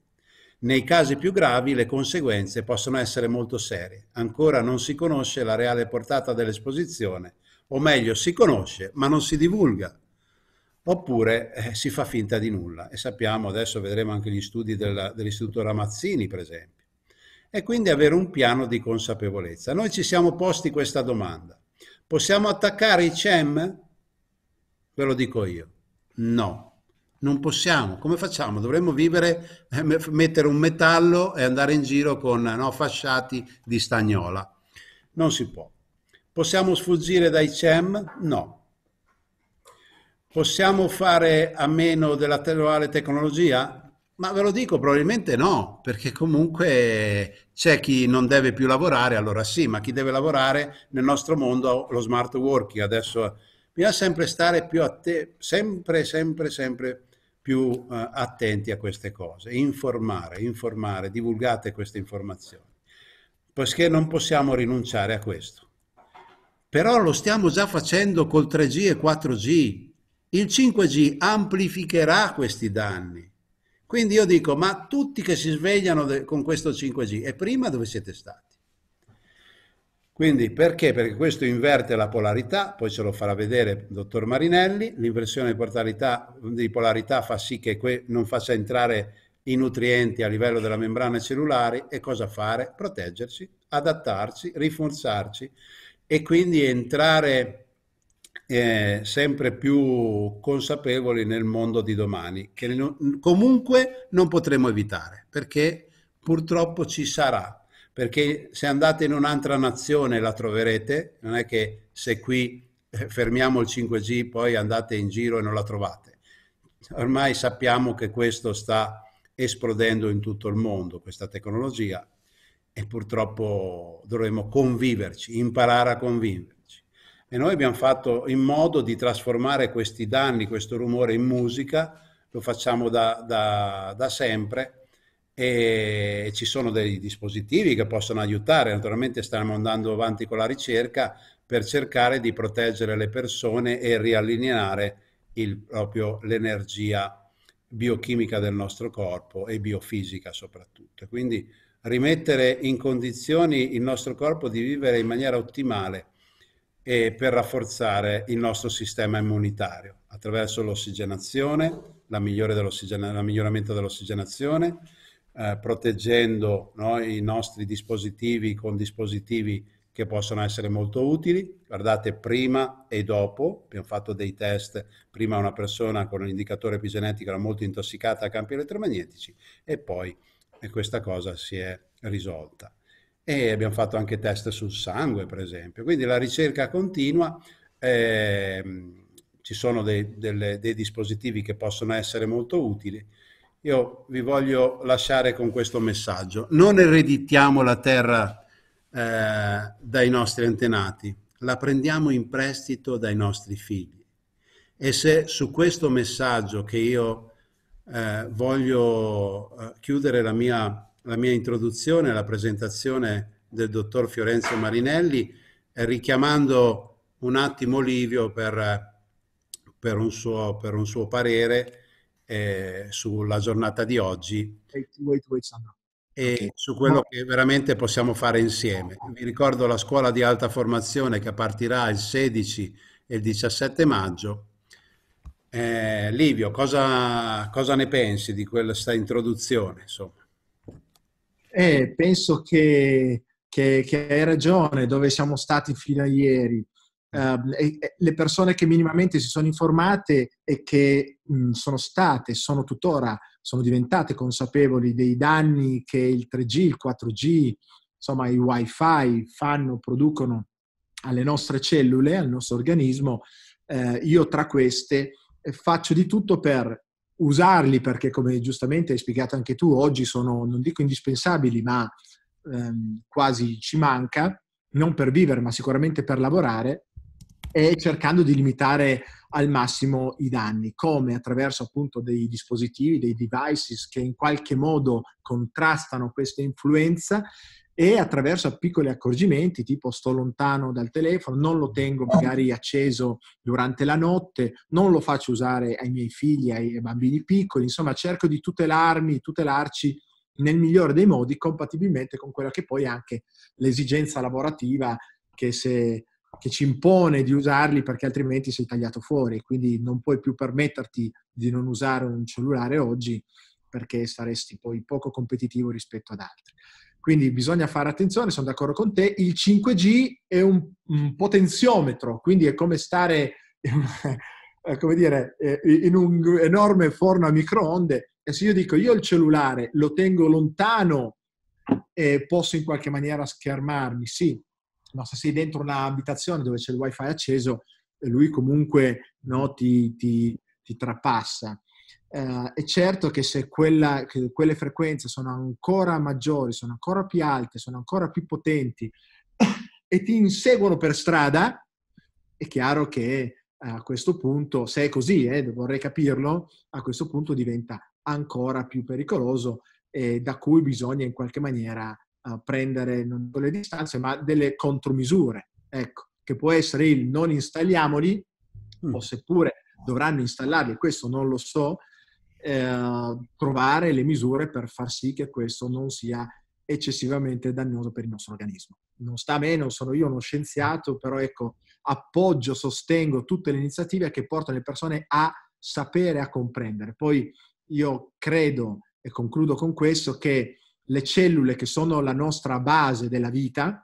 [SPEAKER 1] Nei casi più gravi le conseguenze possono essere molto serie. Ancora non si conosce la reale portata dell'esposizione, o meglio si conosce ma non si divulga. Oppure eh, si fa finta di nulla e sappiamo, adesso vedremo anche gli studi della, dell'Istituto Ramazzini per esempio. E quindi avere un piano di consapevolezza. Noi ci siamo posti questa domanda. Possiamo attaccare i CEM? Ve lo dico io. No, non possiamo. Come facciamo? Dovremmo vivere, eh, mettere un metallo e andare in giro con no, fasciati di stagnola. Non si può. Possiamo sfuggire dai CEM? No. Possiamo fare a meno della attuale tecnologia? Ma ve lo dico, probabilmente no, perché comunque c'è chi non deve più lavorare, allora sì, ma chi deve lavorare nel nostro mondo, lo smart working adesso, bisogna sempre stare più attenti, sempre, sempre, sempre più uh, attenti a queste cose, informare, informare, divulgate queste informazioni, perché non possiamo rinunciare a questo. Però lo stiamo già facendo col 3G e 4G, il 5G amplificherà questi danni quindi io dico, ma tutti che si svegliano con questo 5G, e prima dove siete stati? Quindi perché? Perché questo inverte la polarità, poi ce lo farà vedere il dottor Marinelli, l'inversione di polarità, di polarità fa sì che non faccia entrare i nutrienti a livello della membrana cellulare e cosa fare? Proteggerci, adattarci, rinforzarci e quindi entrare eh, sempre più consapevoli nel mondo di domani, che non, comunque non potremo evitare, perché purtroppo ci sarà. Perché se andate in un'altra nazione la troverete, non è che se qui eh, fermiamo il 5G poi andate in giro e non la trovate. Ormai sappiamo che questo sta esplodendo in tutto il mondo, questa tecnologia, e purtroppo dovremo conviverci, imparare a convivere e noi abbiamo fatto in modo di trasformare questi danni, questo rumore in musica, lo facciamo da, da, da sempre e ci sono dei dispositivi che possono aiutare, naturalmente stiamo andando avanti con la ricerca per cercare di proteggere le persone e riallineare il, proprio l'energia biochimica del nostro corpo e biofisica soprattutto. Quindi rimettere in condizioni il nostro corpo di vivere in maniera ottimale e per rafforzare il nostro sistema immunitario attraverso l'ossigenazione, dell'ossigen- il miglioramento dell'ossigenazione, eh, proteggendo no, i nostri dispositivi con dispositivi che possono essere molto utili. Guardate prima e dopo, abbiamo fatto dei test, prima una persona con un indicatore epigenetico era molto intossicata a campi elettromagnetici e poi eh, questa cosa si è risolta e abbiamo fatto anche test sul sangue, per esempio. Quindi la ricerca continua, eh, ci sono dei, delle, dei dispositivi che possono essere molto utili. Io vi voglio lasciare con questo messaggio. Non ereditiamo la terra eh, dai nostri antenati, la prendiamo in prestito dai nostri figli. E se su questo messaggio che io eh, voglio eh, chiudere la mia la mia introduzione, alla presentazione del dottor Fiorenzo Marinelli, eh, richiamando un attimo Livio per, per, un, suo, per un, suo, parere eh, sulla giornata di oggi e su quello che veramente possiamo fare insieme. Vi ricordo la scuola di alta formazione che partirà il 16 e il 17 maggio. Eh, Livio, cosa, cosa, ne pensi di questa introduzione? Insomma?
[SPEAKER 2] Eh, penso che, che, che, hai ragione, dove siamo stati fino a ieri. Eh, eh, le persone che minimamente si sono informate e che mh, mm, sono state, sono tuttora, sono diventate consapevoli dei danni che il 3G, il 4G, insomma i wifi fanno, producono alle nostre cellule, al nostro organismo, eh, io tra queste eh, faccio di tutto per usarli perché, come giustamente hai spiegato anche tu, oggi sono, non dico indispensabili, ma ehm, quasi ci manca, non per vivere, ma sicuramente per lavorare, e cercando di limitare al massimo i danni, come attraverso appunto dei dispositivi, dei devices che in qualche modo contrastano questa influenza e attraverso piccoli accorgimenti tipo sto lontano dal telefono, non lo tengo magari acceso durante la notte, non lo faccio usare ai miei figli, ai bambini piccoli, insomma cerco di tutelarmi, tutelarci nel migliore dei modi compatibilmente con quella che poi è anche l'esigenza lavorativa che, se, che ci impone di usarli perché altrimenti sei tagliato fuori, quindi non puoi più permetterti di non usare un cellulare oggi perché saresti poi poco competitivo rispetto ad altri. Quindi bisogna fare attenzione, sono d'accordo con te. Il 5G è un, un potenziometro, quindi è come stare in, eh, come dire, eh, in un enorme forno a microonde. E se io dico io il cellulare lo tengo lontano e eh, posso in qualche maniera schermarmi, sì, ma se sei dentro un'abitazione dove c'è il wifi acceso, lui comunque no, ti, ti, ti trapassa. Eh, è certo che se quella, che quelle frequenze sono ancora maggiori, sono ancora più alte, sono ancora più potenti e ti inseguono per strada, è chiaro che eh, a questo punto, se è così, eh, vorrei capirlo, a questo punto diventa ancora più pericoloso e da cui bisogna in qualche maniera uh, prendere non delle distanze, ma delle contromisure. Ecco, che può essere il non installiamoli, mm. o seppure dovranno installarli, questo non lo so, Ehm, trovare le misure per far sì che questo non sia eccessivamente dannoso per il nostro organismo. Non sta a me, non sono io uno scienziato, però ecco, appoggio, sostengo tutte le iniziative che portano le persone a sapere, a comprendere. Poi io credo, e concludo con questo, che le cellule che sono la nostra base della vita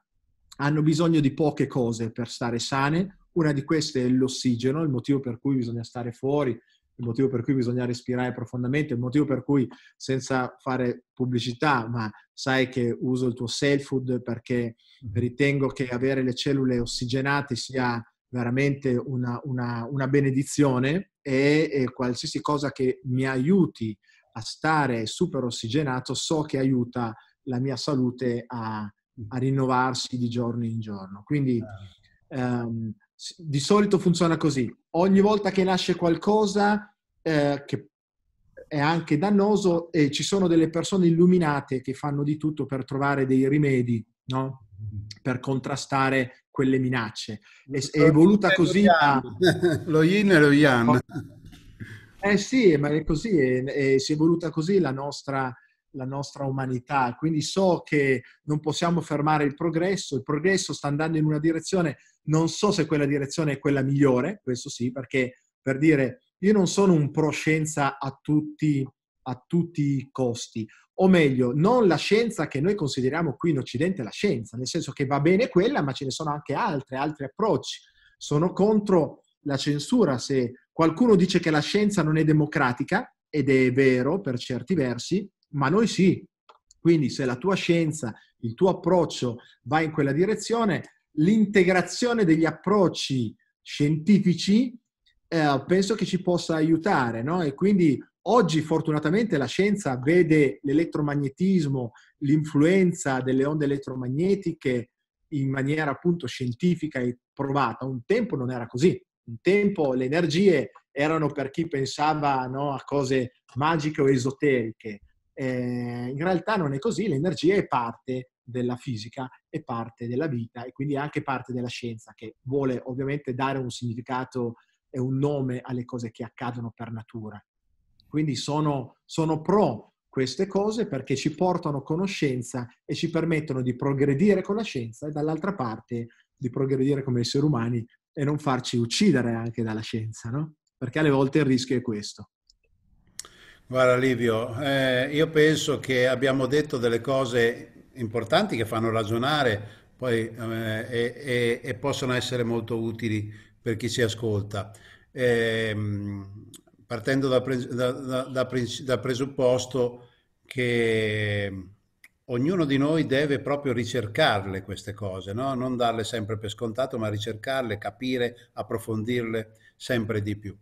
[SPEAKER 2] hanno bisogno di poche cose per stare sane. Una di queste è l'ossigeno, il motivo per cui bisogna stare fuori, il motivo per cui bisogna respirare profondamente, il motivo per cui senza fare pubblicità, ma sai che uso il tuo self food perché mm-hmm. ritengo che avere le cellule ossigenate sia veramente una, una, una benedizione e, e, qualsiasi cosa che mi aiuti a stare super ossigenato so che aiuta la mia salute a, a rinnovarsi di giorno in giorno. Quindi certo. ehm, di solito funziona così. Ogni volta che nasce qualcosa eh, che è anche dannoso e ci sono delle persone illuminate che fanno di tutto per trovare dei rimedi, no? per contrastare quelle minacce. È, è evoluta così la... Lo yin e lo yang. Eh sì, ma è così, è, è, si è evoluta così la nostra, la nostra umanità. Quindi so che non possiamo fermare il progresso, il progresso sta andando in una direzione, non so se quella direzione è quella migliore, questo sì, perché per dire io non sono un pro scienza a tutti, a tutti i costi, o meglio, non la scienza che noi consideriamo qui in Occidente la scienza, nel senso che va bene quella, ma ce ne sono anche altre, altri approcci. Sono contro la censura. Se qualcuno dice che la scienza non è democratica, ed è vero per certi versi, ma noi sì. Quindi se la tua scienza, il tuo approccio va in quella direzione, l'integrazione degli approcci scientifici eh, penso che ci possa aiutare, no? E quindi oggi fortunatamente la scienza vede l'elettromagnetismo, l'influenza delle onde elettromagnetiche in maniera appunto scientifica e provata. Un tempo non era così, un tempo le energie erano per chi pensava no, a cose magiche o esoteriche. Eh, in realtà non è così, l'energia è parte della fisica, è parte della vita e quindi è anche parte della scienza che vuole ovviamente dare un significato e un nome alle cose che accadono per natura. Quindi sono, sono pro queste cose perché ci portano conoscenza e ci permettono di progredire con la scienza e dall'altra parte di progredire come esseri umani e non farci uccidere anche dalla scienza, no? Perché alle volte il rischio è questo.
[SPEAKER 1] Guarda Livio, eh, io penso che abbiamo detto delle cose importanti che fanno ragionare poi, eh, e, e, e possono essere molto utili per chi ci ascolta. Eh, partendo dal da, da, da, presupposto che ognuno di noi deve proprio ricercarle queste cose, no? non darle sempre per scontato, ma ricercarle, capire, approfondirle sempre di più,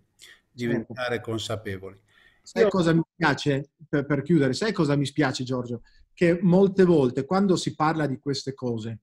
[SPEAKER 1] diventare certo. consapevoli.
[SPEAKER 2] Sai cosa mi piace, per, per chiudere, sai cosa mi spiace Giorgio? Che molte volte quando si parla di queste cose,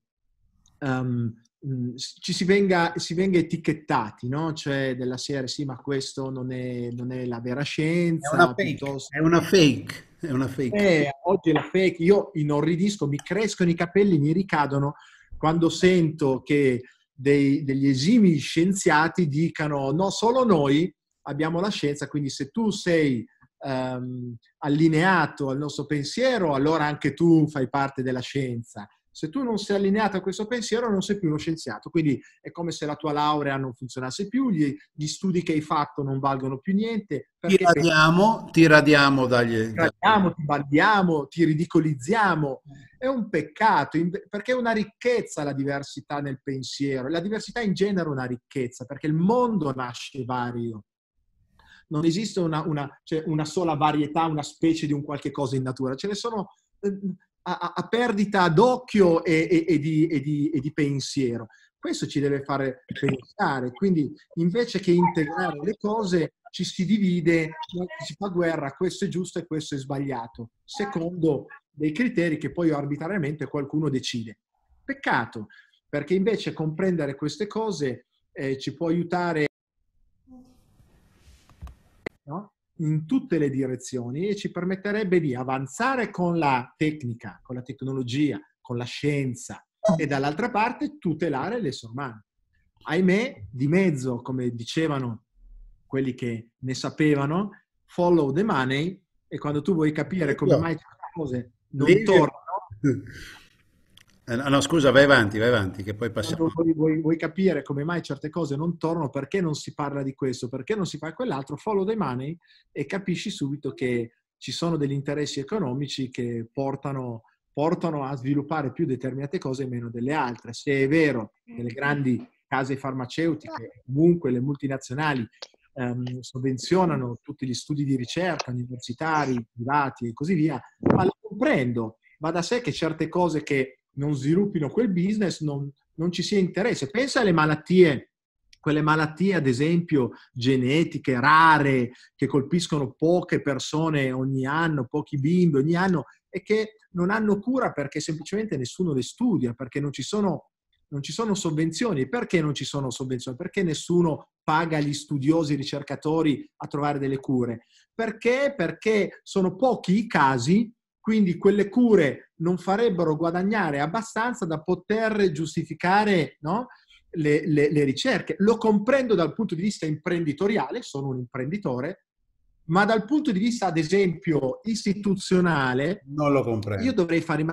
[SPEAKER 2] um, Mm, ci si venga, si venga etichettati, no? Cioè della serie sì, ma questo non è, non è la vera scienza. È una fake. Piuttosto... È una fake. È una fake. Eh, oggi è la fake. Io inorridisco, mi crescono i capelli, mi ricadono quando sento che dei, degli esimi scienziati dicano no, solo noi abbiamo la scienza, quindi se tu sei ehm, allineato al nostro pensiero, allora anche tu fai parte della scienza. Se tu non sei allineato a questo pensiero non sei più uno scienziato, quindi è come se la tua laurea non funzionasse più, gli, gli studi che hai fatto non valgono più niente. Ti radiamo, ti radiamo dagli... Ti radiamo, ti balliamo, ti ridicolizziamo. È un peccato, perché è una ricchezza la diversità nel pensiero. La diversità in genere è una ricchezza, perché il mondo nasce vario non esiste una, una, cioè una, sola varietà, una specie di un qualche cosa in natura, ce ne sono ehm, a, a perdita d'occhio e, e, e, di, di, e, di, pensiero. Questo ci deve fare pensare, quindi invece che integrare le cose ci si divide, si fa guerra, questo è giusto e questo è sbagliato, secondo dei criteri che poi arbitrariamente qualcuno decide. Peccato, perché invece comprendere queste cose eh, ci può aiutare in tutte le direzioni e ci permetterebbe di avanzare con la tecnica, con la tecnologia, con la scienza e dall'altra parte tutelare le umane. Ahimè, di mezzo, come dicevano quelli che ne sapevano, follow the money e quando tu vuoi capire come mai certe cose non tornano,
[SPEAKER 1] eh, no, scusa, vai avanti, vai avanti, che poi passiamo.
[SPEAKER 2] Vuoi, vuoi, vuoi, capire come mai certe cose non tornano, perché non si parla di questo, perché non si fa quell'altro, follow the money e capisci subito che ci sono degli interessi economici che portano, portano a sviluppare più determinate cose e meno delle altre. Se è vero, che le grandi case farmaceutiche, comunque le multinazionali ehm, sovvenzionano tutti gli studi di ricerca universitari, privati e così via, ma lo comprendo, va da sé che certe cose che non sviluppino quel business, non, non ci sia interesse. Pensa alle malattie quelle malattie, ad esempio, genetiche, rare, che colpiscono poche persone ogni anno, pochi bimbi ogni anno, e che non hanno cura perché semplicemente nessuno le studia, perché non ci sono, non ci sono sovvenzioni. Perché non ci sono sovvenzioni? Perché nessuno paga gli studiosi ricercatori a trovare delle cure? Perché? Perché sono pochi i casi quindi quelle cure non farebbero guadagnare abbastanza da poter giustificare no, le, le, le ricerche. Lo comprendo dal punto di vista imprenditoriale, sono un imprenditore, ma dal punto di vista, ad esempio, istituzionale,
[SPEAKER 1] non lo comprendo. Io
[SPEAKER 2] dovrei fare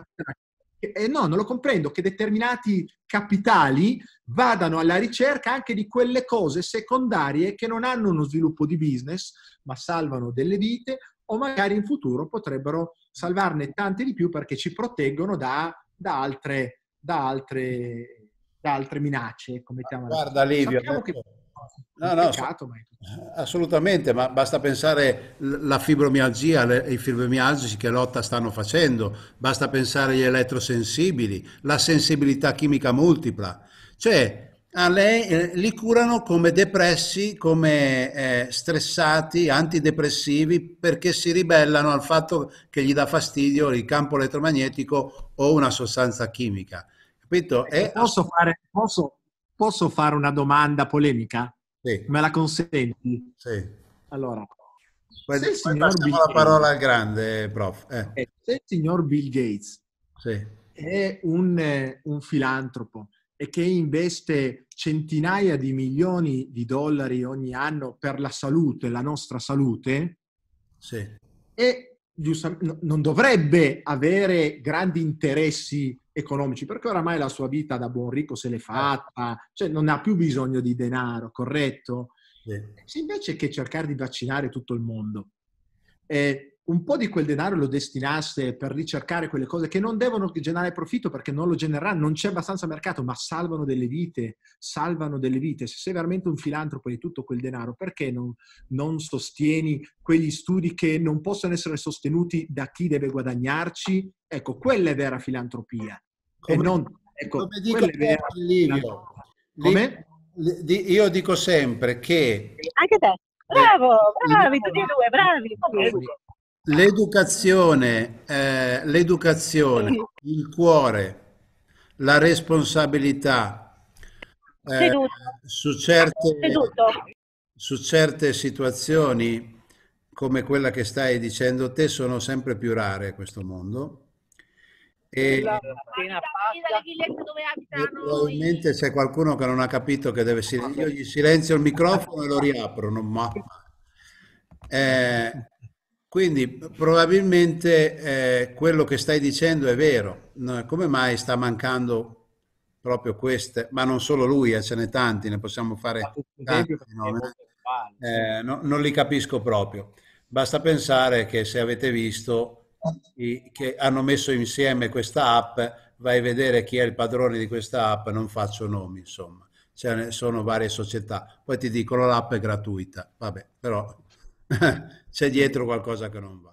[SPEAKER 2] eh, no, non lo comprendo che determinati capitali vadano alla ricerca anche di quelle cose secondarie che non hanno uno sviluppo di business, ma salvano delle vite o magari in futuro potrebbero salvarne tante di più perché ci proteggono da, da, altre, da, altre, da altre, minacce. Guarda Livio, No, no, peccato, ma...
[SPEAKER 1] assolutamente, ma basta pensare alla fibromialgia, le, i fibromialgici che lotta stanno facendo, basta pensare agli elettrosensibili, la sensibilità chimica multipla. Cioè, a lei, eh, li curano come depressi, come eh, stressati, antidepressivi, perché si ribellano al fatto che gli dà fastidio il campo elettromagnetico o una sostanza
[SPEAKER 2] chimica. Capito? È... Eh, posso, fare, posso, posso, fare, una domanda polemica? Sì. Me la consenti? Sì. Allora, poi, se poi la parola al grande, prof. Eh. eh. Se il signor Bill Gates sì. è un, eh, un filantropo, e che investe centinaia di milioni di dollari ogni anno per la salute, la nostra salute, sì. e giustamente non dovrebbe avere grandi interessi economici, perché oramai la sua vita da buon ricco se l'è eh. fatta, cioè non ha più bisogno di denaro, corretto? Sì. Se invece che cercare di vaccinare tutto il mondo. Eh, un po' di quel denaro lo destinasse per ricercare quelle cose che non devono generare profitto perché non lo genereranno, non c'è abbastanza mercato, ma salvano delle vite, salvano delle vite. Se sei veramente un filantropo di tutto quel denaro, perché non, non sostieni quegli studi che non possono essere sostenuti da chi deve guadagnarci? Ecco, quella è vera filantropia. Come, e non, ecco, come dico è vera filantropia. Come? Io dico
[SPEAKER 1] sempre che...
[SPEAKER 2] Anche te. Bravo, bravi, tutti e due, bravi. bravi.
[SPEAKER 1] L'educazione, eh, l'educazione, il cuore, la responsabilità eh, su, certe, su certe situazioni come quella che stai dicendo te sono sempre più rare a questo mondo. E, probabilmente c'è qualcuno che non ha capito che deve ah, silenzio. Io gli silenzio il microfono e lo riapro. Non ma eh, quindi probabilmente eh, quello che stai dicendo è vero, come mai sta mancando proprio queste, ma non solo lui, eh, ce ne tanti, ne possiamo fare tanti, no? eh, no, non li capisco proprio. Basta pensare che se avete visto i, che hanno messo insieme questa app, vai a vedere chi è il padrone di questa app, non faccio nomi, insomma. Ce ne sono varie società. Poi ti dicono l'app è gratuita, vabbè, però c'è dietro qualcosa che non va.